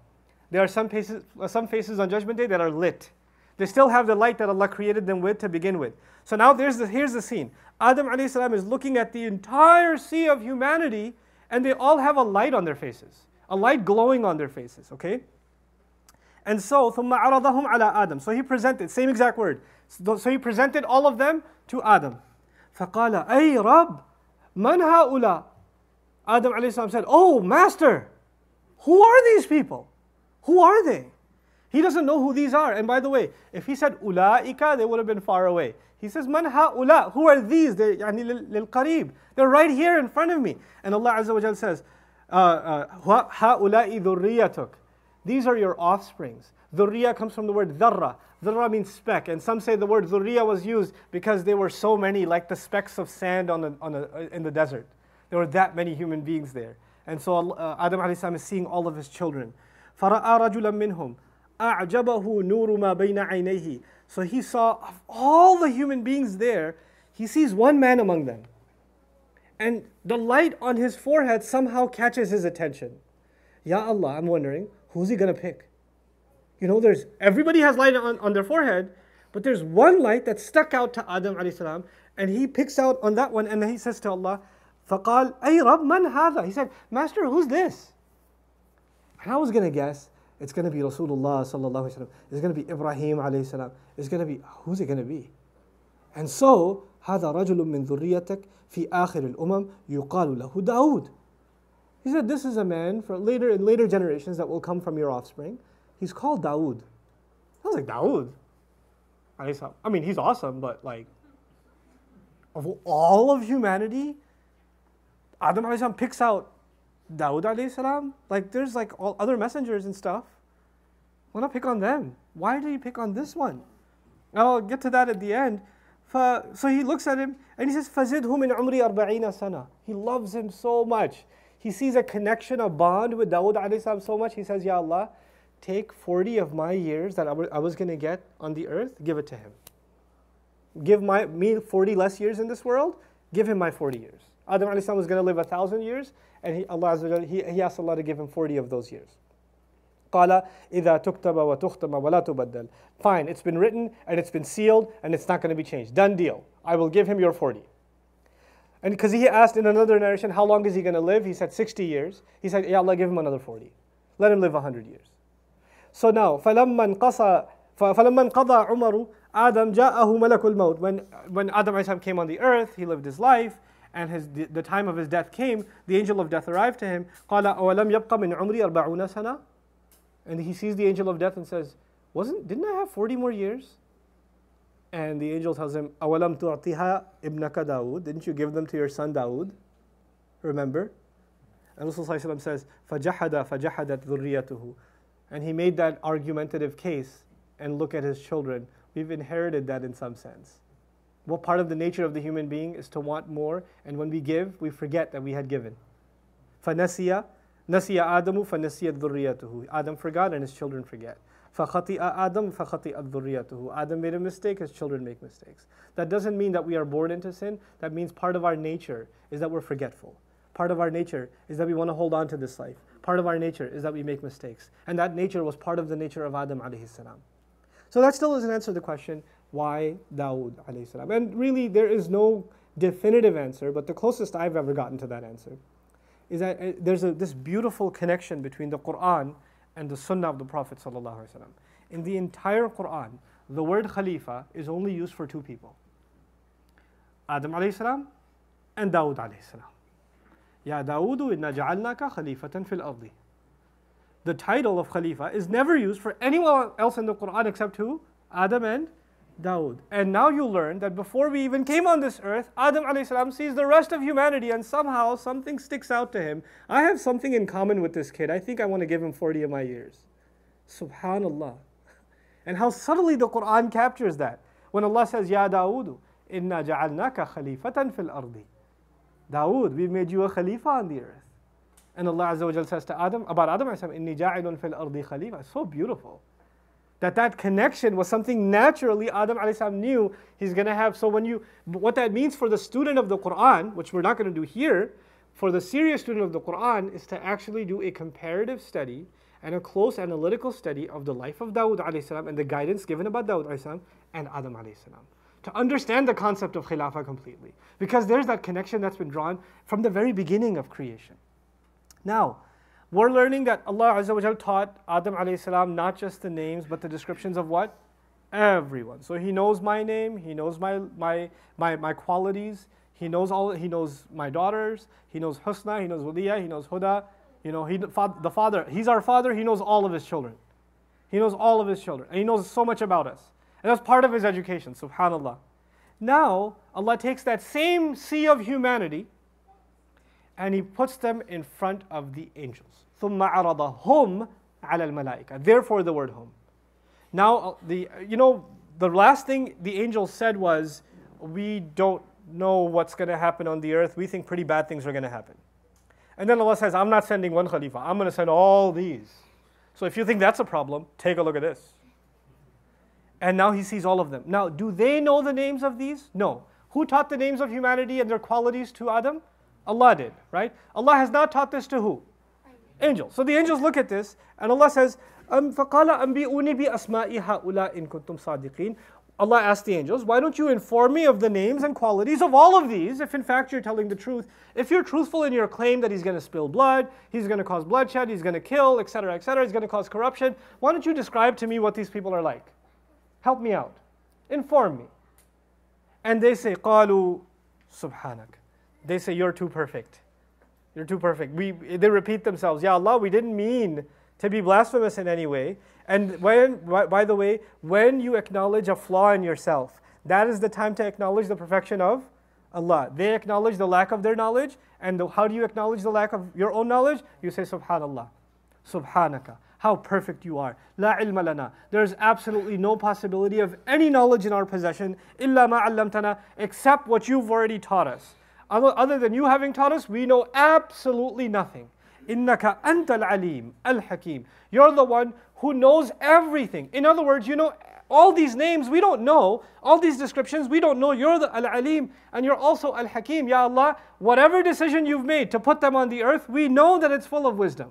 there are some faces, uh, some faces on Judgment Day that are lit. They still have the light that Allah created them with to begin with. So now there's the, here's the scene. Adam salam is looking at the entire sea of humanity, and they all have a light on their faces, a light glowing on their faces, okay? And so, ثُمَّ عَلَىٰ Adam. So he presented, same exact word. So he presented all of them to Adam. فَقَالَ أَيْ رَبْ مَنْ هَؤُلَاءَ Adam said, Oh, master, who are these people? Who are they? He doesn't know who these are. And by the way, if he said ulaika, they would have been far away. He says man ha'ula, who are these? They're, yani, lil qareeb. They're right here in front of me. And Allah Azza wa Jal says, uh, uh, ha'ula'i dhurriyatuk. These are your offsprings. Dhurriya comes from the word dharra. Dharra means speck. And some say the word dhurriya was used because there were so many, like the specks of sand on a, on a, uh, in the desert. There were that many human beings there. And so uh, Adam is seeing all of his children. فَرَأَى رَجُلًا مِّنْهُمْ أَعْجَبَهُ نُورُ مَا بَيْنَ عَيْنَيْهِ So he saw of all the human beings there, he sees one man among them. And the light on his forehead somehow catches his attention. Ya Allah, I'm wondering, who's he gonna pick? You know, there's everybody has light on, on their forehead, but there's one light that stuck out to Adam alayhi and he picks out on that one and then he says to Allah, فَقَالْ أَيْ رَبْ مَنْ هَذَا He said, Master, who's this? And I was going to guess it's going to be Rasulullah sallallahu alaihi wasallam. It's going to be Ibrahim alayhi salam. It's going to be who's it going to be? And so هذا رجل من ذريتك في آخر الأمم يقال له داود. He said, this is a man from later in later generations that will come from your offspring. He's called Daoud." I was like, Daoud? I mean, he's awesome, but like, of all of humanity, Adam picks out Dawood alayhi salam, like there's like all other messengers and stuff. Why not pick on them? Why do you pick on this one? I'll get to that at the end. So he looks at him and he says, فَزِدْهُ مِنْ عُمْرِ أَرْبَعِينَ sana. He loves him so much. He sees a connection, a bond with Dawood alayhi salam so much. He says, Ya Allah, take 40 of my years that I was going to get on the earth, give it to him. Give my, me 40 less years in this world, give him my 40 years. Adam was going to live a thousand years, and he, Allah Azza he, he asked Allah to give him 40 of those years. Fine, it's been written and it's been sealed and it's not going to be changed. Done deal. I will give him your 40. And because he asked in another narration, how long is he going to live? He said 60 years. He said, "Ya Allah, give him another 40. Let him live 100 years. So now, فلما انقصى فلما انقضى عمر Adam جاءه ملك الموت. When, when Adam came on the earth, he lived his life and his, the, the, time of his death came, the angel of death arrived to him. And he sees the angel of death and says, Wasn't, didn't I have 40 more years? And the angel tells him, "Awalam تعطها ibnaka إِبْنَكَ دَاوُد Didn't you give them to your son Dawood? Remember? And Rasulullah says, Fajahada فَجَحَدَتْ ذُرِّيَّتُهُ And he made that argumentative case and look at his children. We've inherited that in some sense. What part of the nature of the human being is to want more, and when we give, we forget that we had given. فَنَسِيَ nasiya Adamu, فَنَسِيَ ذُرِّيَّتُهُ Adam forgot and his children forget. فَخَطِئَ Adam, فَخَطِئَ ذُرِّيَّتُهُ Adam made a mistake, his children make mistakes. That doesn't mean that we are born into sin. That means part of our nature is that we're forgetful. Part of our nature is that we want to hold on to this life. Part of our nature is that we make mistakes. And that nature was part of the nature of Adam alayhi salam. So that still doesn't answer the question, why Dawood alayhi salam? And really, there is no definitive answer, but the closest I've ever gotten to that answer is that uh, there's a, this beautiful connection between the Quran and the Sunnah of the Prophet In the entire Quran, the word Khalifa is only used for two people, Adam alayhi salam and Dawood alayhi salam. Ya Dawoodu inna ja'alnaka khalifatan fil ardi. The title of Khalifa is never used for anyone else in the Quran except who? Adam and Dawood. And now you learn that before we even came on this earth, Adam salam sees the rest of humanity and somehow something sticks out to him. I have something in common with this kid. I think I want to give him 40 of my years. Subhanallah. And how subtly the Quran captures that. When Allah says, Ya Dawood, inna ja'alnaka khalifatan fil ardi. Dawood, we've made you a khalifa on the earth. And Allah Azza wa Jal says to Adam, about Adam, inni jaalun fil ardi khalifa. So beautiful that that connection was something naturally Adam alayhi knew he's going to have. So when you, what that means for the student of the Quran, which we're not going to do here, for the serious student of the Quran is to actually do a comparative study and a close analytical study of the life of Dawud alayhi and the guidance given about Dawud alayhi and Adam alayhi to understand the concept of Khilafah completely. Because there's that connection that's been drawn from the very beginning of creation. Now, we're learning that Allah Azza wa Jal taught Adam alayhi not just the names, but the descriptions of what? Everyone. So he knows my name, he knows my, my, my, my qualities, he knows all, he knows my daughters, he knows Husna, he knows Waliya, he knows Huda, you know, he, the father, he's our father, he knows all of his children. He knows all of his children, and he knows so much about us. And that's part of his education, subhanAllah. Now, Allah takes that same sea of humanity and he puts them in front of the angels. ثُمَّ عَرَضَهُمْ عَلَى الْمَلَائِكَةِ Therefore the word hum. Now, uh, the, you know, the last thing the angel said was, we don't know what's going to happen on the earth. We think pretty bad things are going to happen. And then Allah says, I'm not sending one Khalifa. I'm going to send all these. So if you think that's a problem, take a look at this. And now he sees all of them. Now, do they know the names of these? No. Who taught the names of humanity and their qualities to Adam? Allah did, right? Allah has not taught this to who? Angels. So the angels look at this and Allah says, Allah asked the angels, Why don't you inform me of the names and qualities of all of these if in fact you're telling the truth? If you're truthful in your claim that he's going to spill blood, he's going to cause bloodshed, he's going to kill, etc., etc., he's going to cause corruption, why don't you describe to me what these people are like? Help me out. Inform me. And they say, قالوا سبحانك they say, You're too perfect. You're too perfect. We, they repeat themselves, Yeah, Allah, we didn't mean to be blasphemous in any way. And when, by the way, when you acknowledge a flaw in yourself, that is the time to acknowledge the perfection of Allah. They acknowledge the lack of their knowledge. And the, how do you acknowledge the lack of your own knowledge? You say, Subhanallah, Subhanaka. How perfect you are. La ilma lana. There is absolutely no possibility of any knowledge in our possession, illa ma except what you've already taught us. Other than you having taught us, we know absolutely nothing. Innaka antal alim al hakim. You're the one who knows everything. In other words, you know all these names we don't know, all these descriptions we don't know. You're the al alim and you're also al hakim. Ya Allah, whatever decision you've made to put them on the earth, we know that it's full of wisdom.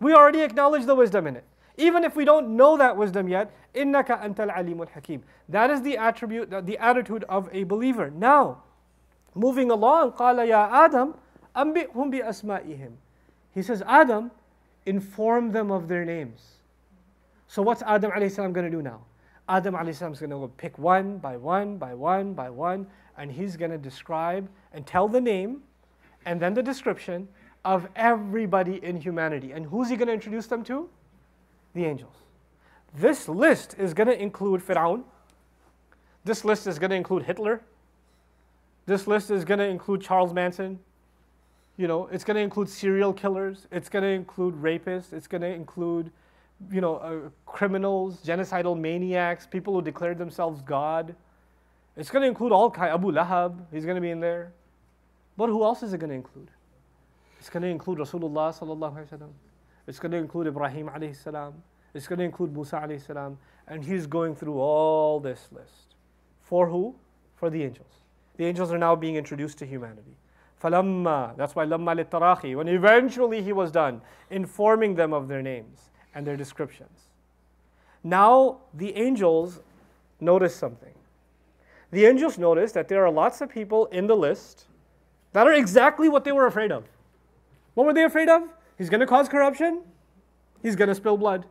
We already acknowledge the wisdom in it. Even if we don't know that wisdom yet, innaka antal al-hakim. hakim. That is the attribute, the attitude of a believer. Now, Moving along, قال يا آدم أنبئهم بأسمائهم. He says, Adam, inform them of their names. So what's Adam alayhi going to do now? Adam is going to pick one by one by one by one, and he's going to describe and tell the name, and then the description of everybody in humanity. And who's he going to introduce them to? The angels. This list is going to include Firaun. This list is going to include Hitler. This list is going to include Charles Manson. You know, it's going to include serial killers. It's going to include rapists. It's going to include, you know, uh, criminals, genocidal maniacs, people who declared themselves God. It's going to include all kinds. Abu Lahab, he's going to be in there. But who else is it going to include? It's going to include Rasulullah sallallahu alaihi wasallam. It's going to include Ibrahim alayhi salam. It's going to include Musa alayhi salam. And he's going through all this list. For who? For the angels the angels are now being introduced to humanity. Falamma, that's why Lamma litarahi, when eventually he was done, informing them of their names and their descriptions. Now the angels notice something. The angels notice that there are lots of people in the list that are exactly what they were afraid of. What were they afraid of? He's going to cause corruption, he's going to spill blood.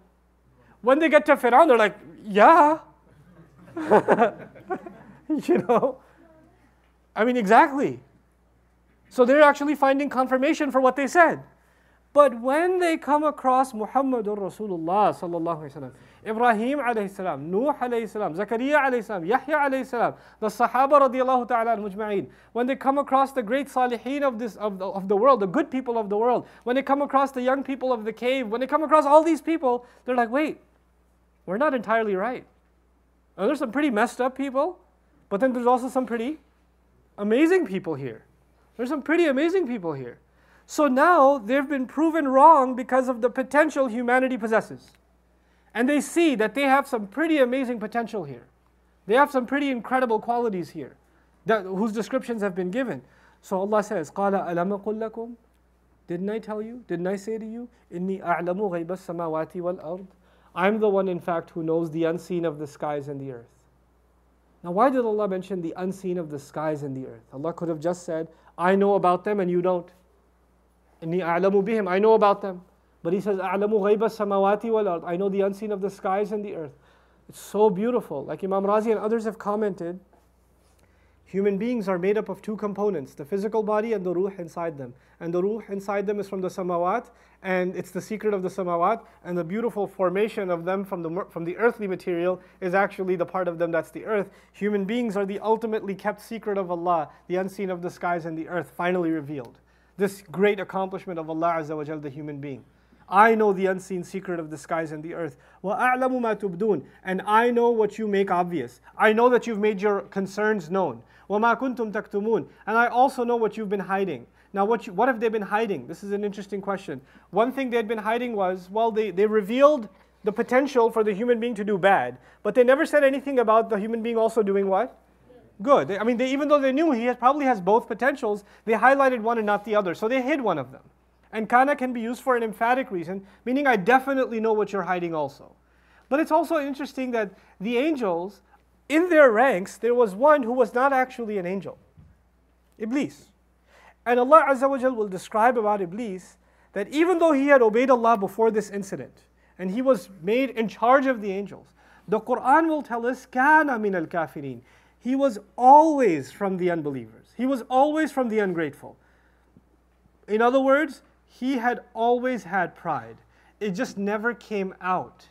When they get to Firaun, they're like, yeah. you know? I mean, exactly. So they're actually finding confirmation for what they said. But when they come across Muhammad Rasulullah sallallahu alaihi wasallam, Ibrahim alayhi salam, Nuh alayhi salam, Zakaria alayhi salam, Yahya alayhi salam, the Sahaba radiallahu ta'ala mujma'in, when they come across the great salihin of, this, of, the, of the world, the good people of the world, when they come across the young people of the cave, when they come across all these people, they're like, wait, we're not entirely right. Now, there's some pretty messed up people, but then there's also some pretty amazing people here. There's some pretty amazing people here. So now they've been proven wrong because of the potential humanity possesses. And they see that they have some pretty amazing potential here. They have some pretty incredible qualities here that, whose descriptions have been given. So Allah says, قَالَ أَلَمَ قُلْ لَكُمْ Didn't I tell you? Didn't I say to you? إِنِّي أَعْلَمُ غَيْبَ السَّمَاوَاتِ وَالْأَرْضِ I'm the one, in fact, who knows the unseen of the skies and the earth. Now, why did Allah mention the unseen of the skies and the earth? Allah could have just said, I know about them and you don't. I know about them. But he says, أَعْلَمُ غَيْبَ I know the unseen of the skies and the earth. It's so beautiful. Like Imam Razi and others have commented, Human beings are made up of two components, the physical body and the ruh inside them. And the ruh inside them is from the samawat, and it's the secret of the samawat, and the beautiful formation of them from the, from the earthly material is actually the part of them that's the earth. Human beings are the ultimately kept secret of Allah, the unseen of the skies and the earth, finally revealed. This great accomplishment of Allah Azza wa Jal, the human being. I know the unseen secret of the skies and the earth. وَأَعْلَمُ مَا تُبْدُونَ And I know what you make obvious. I know that you've made your concerns known. وَمَا كُنْتُمْ تَكْتُمُونَ And I also know what you've been hiding. Now, what, you, what have they been hiding? This is an interesting question. One thing they'd been hiding was, well, they, they revealed the potential for the human being to do bad, but they never said anything about the human being also doing what? Good. They, I mean, they, even though they knew he has, probably has both potentials, they highlighted one and not the other, so they hid one of them. And kana can be used for an emphatic reason, meaning I definitely know what you're hiding also. But it's also interesting that the angels, in their ranks, there was one who was not actually an angel Iblis. And Allah Azza wa will describe about Iblis that even though he had obeyed Allah before this incident and he was made in charge of the angels, the Quran will tell us, Kana min al kafirin. He was always from the unbelievers, he was always from the ungrateful. In other words, he had always had pride, it just never came out.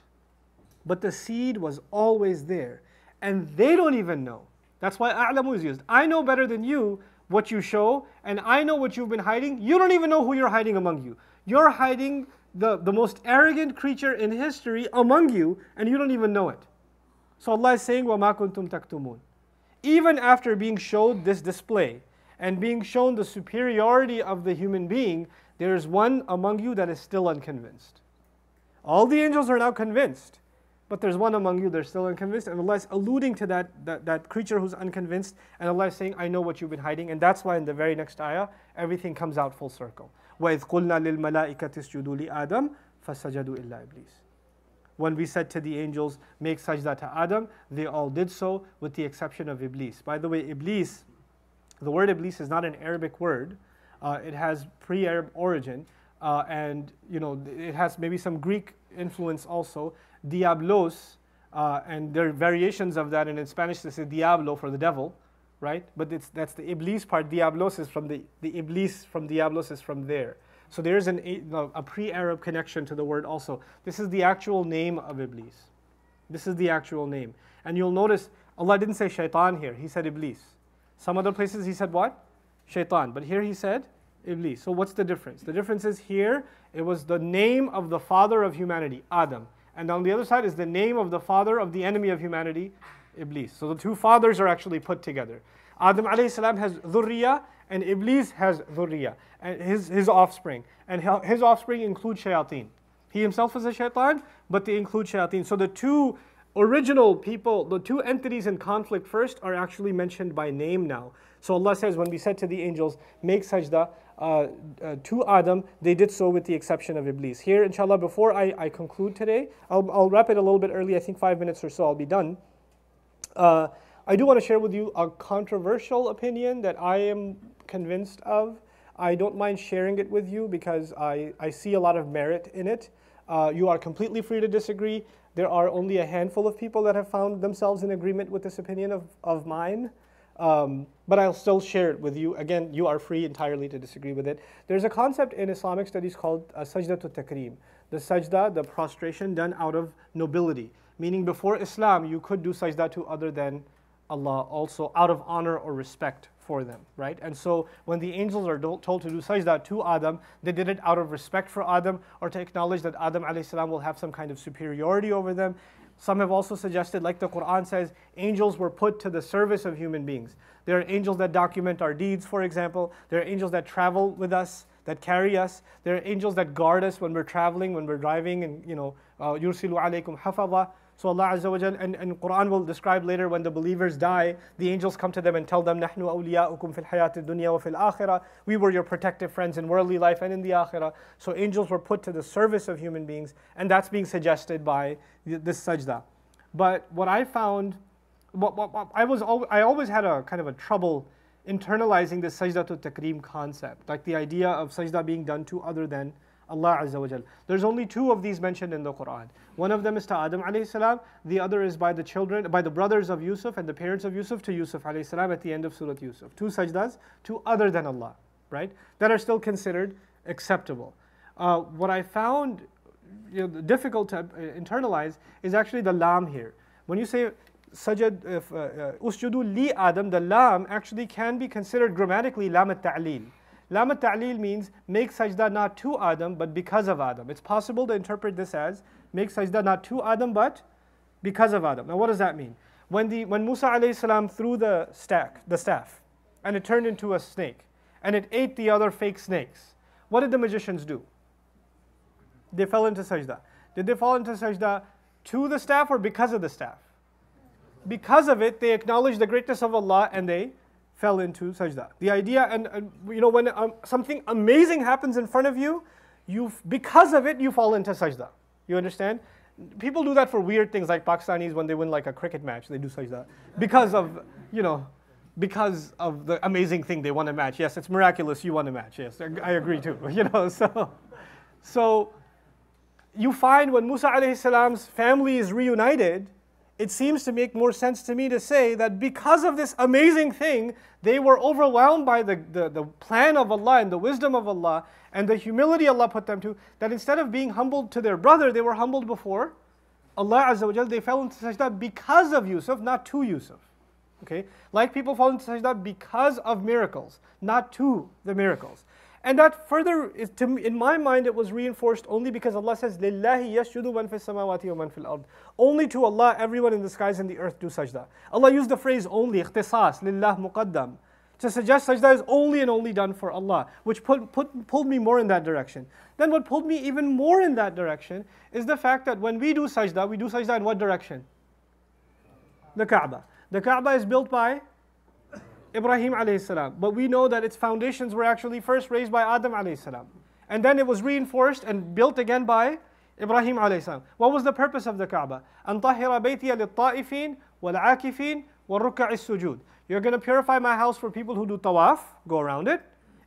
But the seed was always there. And they don't even know. That's why a'lamu is used. I know better than you what you show, and I know what you've been hiding. You don't even know who you're hiding among you. You're hiding the, the most arrogant creature in history among you, and you don't even know it. So Allah is saying, وَمَا كُنْتُمْ تَكْتُمُونَ Even after being showed this display and being shown the superiority of the human being there is one among you that is still unconvinced. All the angels are now convinced, but there's one among you that's still unconvinced. And Allah is alluding to that, that, that creature who's unconvinced, and Allah is saying, I know what you've been hiding. And that's why in the very next ayah, everything comes out full circle. وَإِذْ قُلْنَا when we said to the angels, make sajda to Adam, they all did so with the exception of Iblis. By the way, Iblis, the word Iblis is not an Arabic word, uh, it has pre-Arab origin, uh, and you know it has maybe some Greek influence also. Diablos, uh, and there are variations of that. And in Spanish, they say Diablo for the devil, right? But that's the Iblis part. Diablos is from the the Iblis from Diablos is from there. So there is an, a pre-Arab connection to the word also. This is the actual name of Iblis. This is the actual name. And you'll notice Allah didn't say shaitan here. He said Iblis. Some other places he said what? shaitan. But here he said Iblis. So what's the difference? The difference is here it was the name of the father of humanity, Adam. And on the other side is the name of the father of the enemy of humanity, Iblis. So the two fathers are actually put together. Adam alayhi salam has dhurriya and Iblis has dhurriya, and his, his offspring. And his offspring include shayateen. He himself is a shaitan, but they include shayateen. So the two original people, the two entities in conflict first are actually mentioned by name now. So Allah says, when we said to the angels, make sajda uh, uh, to Adam, they did so with the exception of Iblis. Here, inshallah, before I, I conclude today, I'll, I'll wrap it a little bit early, I think five minutes or so, I'll be done. Uh, I do want to share with you a controversial opinion that I am convinced of. I don't mind sharing it with you because I, I see a lot of merit in it. Uh, you are completely free to disagree. There are only a handful of people that have found themselves in agreement with this opinion of, of mine. Um, but I'll still share it with you. Again, you are free entirely to disagree with it. There's a concept in Islamic studies called uh, sajda to takreem. The sajda, the prostration done out of nobility. Meaning before Islam, you could do sajda to other than Allah also out of honor or respect for them, right? And so when the angels are told to do sajda to Adam, they did it out of respect for Adam or to acknowledge that Adam alayhi salam will have some kind of superiority over them. Some have also suggested, like the Quran says, angels were put to the service of human beings. There are angels that document our deeds, for example. There are angels that travel with us, that carry us. There are angels that guard us when we're traveling, when we're driving, and you know, uh, yursilu alaykum hafawa. So Allah Azza wa Jal, and, and Quran will describe later when the believers die, the angels come to them and tell them, نَحْنُ أولياءكم فِي الْحَيَاةِ الدُّنْيَا وَفِي الْآخِرَةِ We were your protective friends in worldly life and in the akhirah. So angels were put to the service of human beings, and that's being suggested by this sajda. But what I found, what, what, what I, was al- I always had a kind of a trouble internalizing this sajda to takreem concept, like the idea of sajda being done to other than Allah Azza wa Jal. There's only two of these mentioned in the Quran. One of them is to Adam alayhi salam, the other is by the children, by the brothers of Yusuf and the parents of Yusuf to Yusuf alayhi salam at the end of Surah Yusuf. Two sajdas to other than Allah, right? That are still considered acceptable. Uh, what I found you know, difficult to uh, internalize is actually the lam here. When you say sajad, uh, uh, usjudu li Adam, the lam actually can be considered grammatically lam at ta'leel. Lama ta'lil means make sajda not to Adam but because of Adam. It's possible to interpret this as make sajda not to Adam but because of Adam. Now what does that mean? When, the, when Musa alayhi salam threw the, stack, the staff and it turned into a snake and it ate the other fake snakes, what did the magicians do? They fell into sajda. Did they fall into sajda to the staff or because of the staff? Because of it, they acknowledge the greatness of Allah and they fell into sajda. The idea, and, and you know, when um, something amazing happens in front of you, you because of it, you fall into sajda. You understand? People do that for weird things, like Pakistanis when they win like a cricket match, they do sajda because of, you know, because of the amazing thing they won a match. Yes, it's miraculous you won a match. Yes, I agree too. You know, so, so you find when Musa alayhi salam's family is reunited, it seems to make more sense to me to say that because of this amazing thing, they were overwhelmed by the, the, the, plan of Allah and the wisdom of Allah and the humility Allah put them to, that instead of being humbled to their brother, they were humbled before Allah Azza wa They fell into sajda because of Yusuf, not to Yusuf. Okay? Like people fall into sajda because of miracles, not to the miracles. And that further, is to, in my mind, it was reinforced only because Allah says, لِلَّهِ يَسْجُدُ مَنْ فِي السَّمَاوَاتِ وَمَنْ فِي الْأَرْضِ Only to Allah, everyone in the skies and the earth do sajda. Allah used the phrase only, اختصاص, لِلَّهِ مُقَدَّم. To suggest sajda is only and only done for Allah, which put, put, pulled me more in that direction. Then what pulled me even more in that direction is the fact that when we do sajda, we do sajda in what direction? The Kaaba. The Kaaba is built by Ibrahim alayhi But we know that its foundations were actually first raised by Adam alayhi And then it was reinforced and built again by Ibrahim alayhi What was the purpose of the Kaaba? أَن طَهِرَ بَيْتِيَ لِلطَّائِفِينَ وَالْعَاكِفِينَ وَالرُّكَعِ السُّجُودِ You're going to purify my house for people who do tawaf, go around it.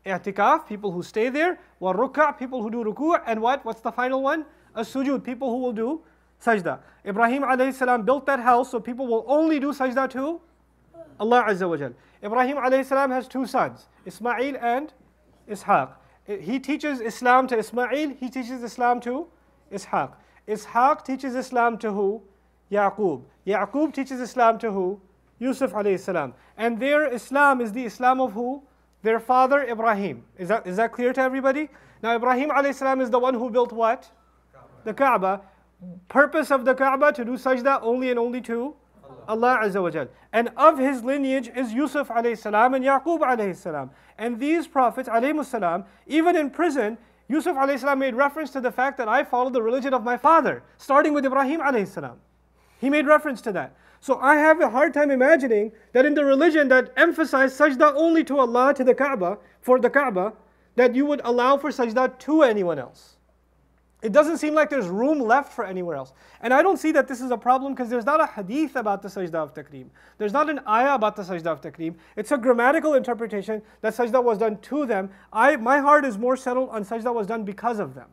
I'tikaf, people who stay there. وَالرُّكَع, people who do ruku'. And what? What's the final one? As-sujud, people who will do sajda. Ibrahim alayhi built that house so people will only do sajda too. Allah Azza wa Jal. Ibrahim alayhi salam has two sons, Ismail and Ishaq. He teaches Islam to Ismail, he teaches Islam to Ishaq. Ishaq teaches Islam to who? Yaqub. Yaqub teaches Islam to who? Yusuf alayhi salam. And their Islam is the Islam of who? Their father Ibrahim. Is that, is that clear to everybody? Now Ibrahim alayhi salam is the one who built what? Kaaba. The Kaaba. Purpose of the Kaaba to do sajda only and only to Allah Azza wa Jal. And of his lineage is Yusuf alayhi salam and Yaqub alayhi salam. And these prophets alayhi salam, even in prison, Yusuf alayhi salam made reference to the fact that I follow the religion of my father, starting with Ibrahim alayhi salam. He made reference to that. So I have a hard time imagining that in the religion that emphasized sajda only to Allah, to the Kaaba, for the Kaaba, that you would allow for sajda to anyone else. It doesn't seem like there's room left for anywhere else. And I don't see that this is a problem because there's not a hadith about the sajda of takreem. There's not an ayah about the sajda of takreem. It's a grammatical interpretation that sajda was done to them. I, my heart is more settled on sajda was done because of them.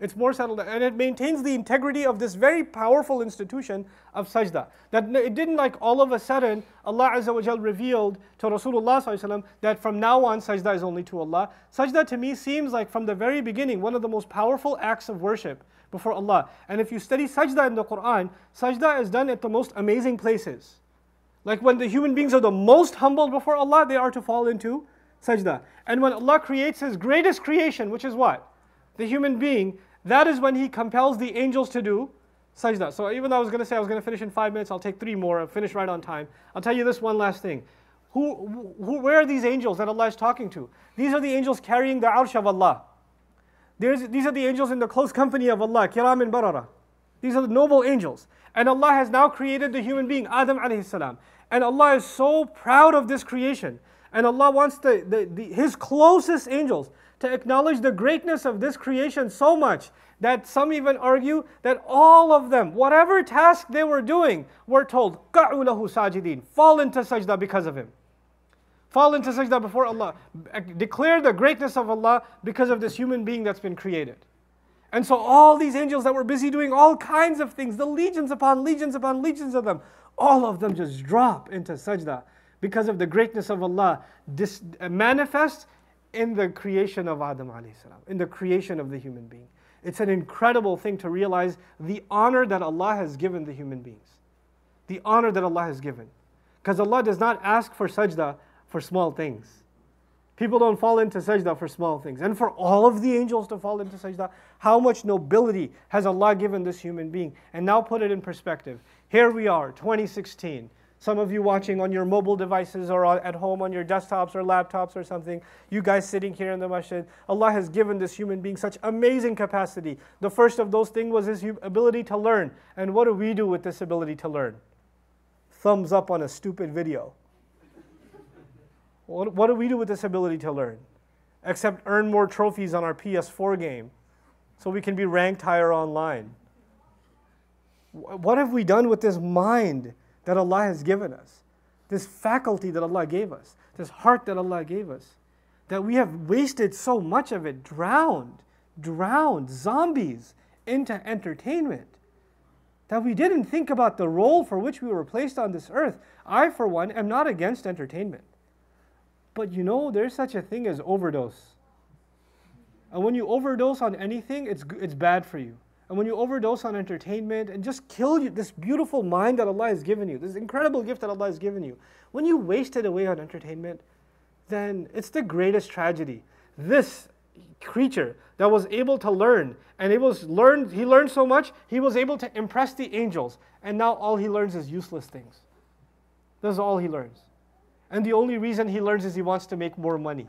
It's more settled and it maintains the integrity of this very powerful institution of sajda. That it didn't like all of a sudden Allah Azza wa Jal revealed to Rasulullah that from now on sajda is only to Allah. Sajda to me seems like from the very beginning one of the most powerful acts of worship before Allah. And if you study sajda in the Quran, sajda is done at the most amazing places. Like when the human beings are the most humbled before Allah, they are to fall into sajda. And when Allah creates His greatest creation, which is what? the human being, that is when he compels the angels to do sajda. So even though I was going to say I was going to finish in five minutes, I'll take three more. I'll finish right on time. I'll tell you this one last thing. Who, who, where are these angels that Allah is talking to? These are the angels carrying the arsh of Allah. There's, these are the angels in the close company of Allah, kiram and barara. These are the noble angels. And Allah has now created the human being, Adam alayhi salam. And Allah is so proud of this creation. And Allah wants the, the, the His closest angels to acknowledge the greatness of this creation so much that some even argue that all of them, whatever task they were doing, were told, لَّهُ sajideen, fall into sajda because of him. Fall into sajda before Allah. Declare the greatness of Allah because of this human being that's been created. And so all these angels that were busy doing all kinds of things, the legions upon legions upon legions of them, all of them just drop into sajda because of the greatness of Allah, uh, manifest in the creation of Adam alayhi salam, in the creation of the human being. It's an incredible thing to realize the honor that Allah has given the human beings. The honor that Allah has given. Because Allah does not ask for sajda for small things. People don't fall into sajda for small things. And for all of the angels to fall into sajda, how much nobility has Allah given this human being? And now put it in perspective. Here we are, 2016. Some of you watching on your mobile devices or at home on your desktops or laptops or something. You guys sitting here in the masjid. Allah has given this human being such amazing capacity. The first of those things was his ability to learn. And what do we do with this ability to learn? Thumbs up on a stupid video. what, what do we do with this ability to learn? Except earn more trophies on our PS4 game so we can be ranked higher online. What have we done with this mind? that Allah has given us, this faculty that Allah gave us, this heart that Allah gave us, that we have wasted so much of it, drowned, drowned, zombies into entertainment, that we didn't think about the role for which we were placed on this earth. I, for one, am not against entertainment. But you know, there's such a thing as overdose. And when you overdose on anything, it's, it's bad for you. And when you overdose on entertainment and just kill you, this beautiful mind that Allah has given you, this incredible gift that Allah has given you, when you waste it away on entertainment, then it's the greatest tragedy. This creature that was able to learn and it was learned he learned so much he was able to impress the angels and now all he learns is useless things this is all he learns and the only reason he learns is he wants to make more money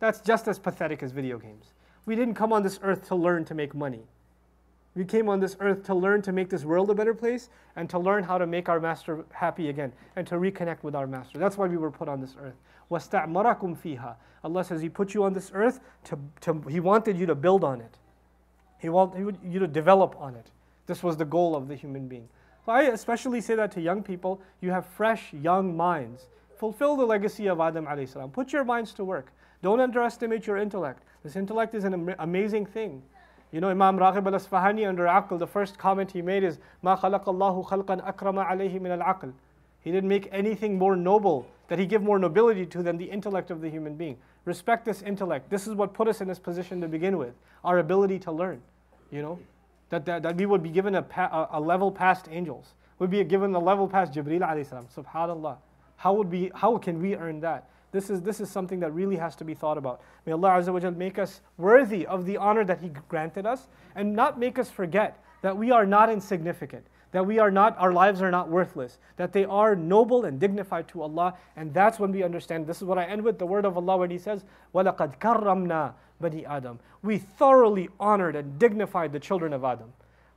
that's just as pathetic as video games we didn't come on this earth to learn to make money we came on this earth to learn to make this world a better place and to learn how to make our master happy again and to reconnect with our master. That's why we were put on this earth. وَاسْتَعْمَرَكُمْ fiha. Allah says He put you on this earth to, to He wanted you to build on it. He wanted you to develop on it. This was the goal of the human being. So I especially say that to young people. You have fresh, young minds. Fulfill the legacy of Adam alayhi salam. Put your minds to work. Don't underestimate your intellect. This intellect is an am- amazing thing. You know, Imam Raghib al Asfahani under Aql, the first comment he made is, Ma khalaqallahu khalqan akrama alayhi min al aql. He didn't make anything more noble that he give more nobility to than the intellect of the human being. Respect this intellect. This is what put us in this position to begin with our ability to learn, you know, that, that, that we would be given a, pa- a level past angels, would be given a level past Jibreel alayhi salam. Subhanallah. How, would we, how can we earn that? This is, this is something that really has to be thought about. May Allah Azza wa Jal make us worthy of the honor that He granted us and not make us forget that we are not insignificant, that we are not, our lives are not worthless, that they are noble and dignified to Allah. And that's when we understand. This is what I end with the word of Allah when He says, وَلَقَدْ كَرَّمْنَا بَنِي Adam. We thoroughly honored and dignified the children of Adam.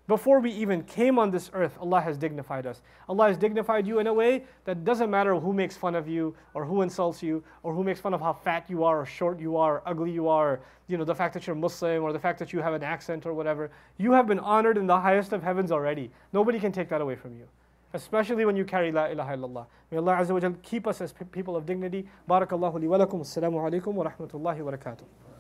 Before we even came on this earth, Allah has dignified us. Allah has dignified you in a way that doesn't matter who makes fun of you or who insults you or who makes fun of how fat you are or short you are, or ugly you are, you know, the fact that you're Muslim or the fact that you have an accent or whatever. You have been honored in the highest of heavens already. Nobody can take that away from you. Especially when you carry La ilaha illallah. May Allah Azza wa keep us as people of dignity. Barakallahu li wa lakum. Assalamu alaikum wa rahmatullahi wa barakatuh.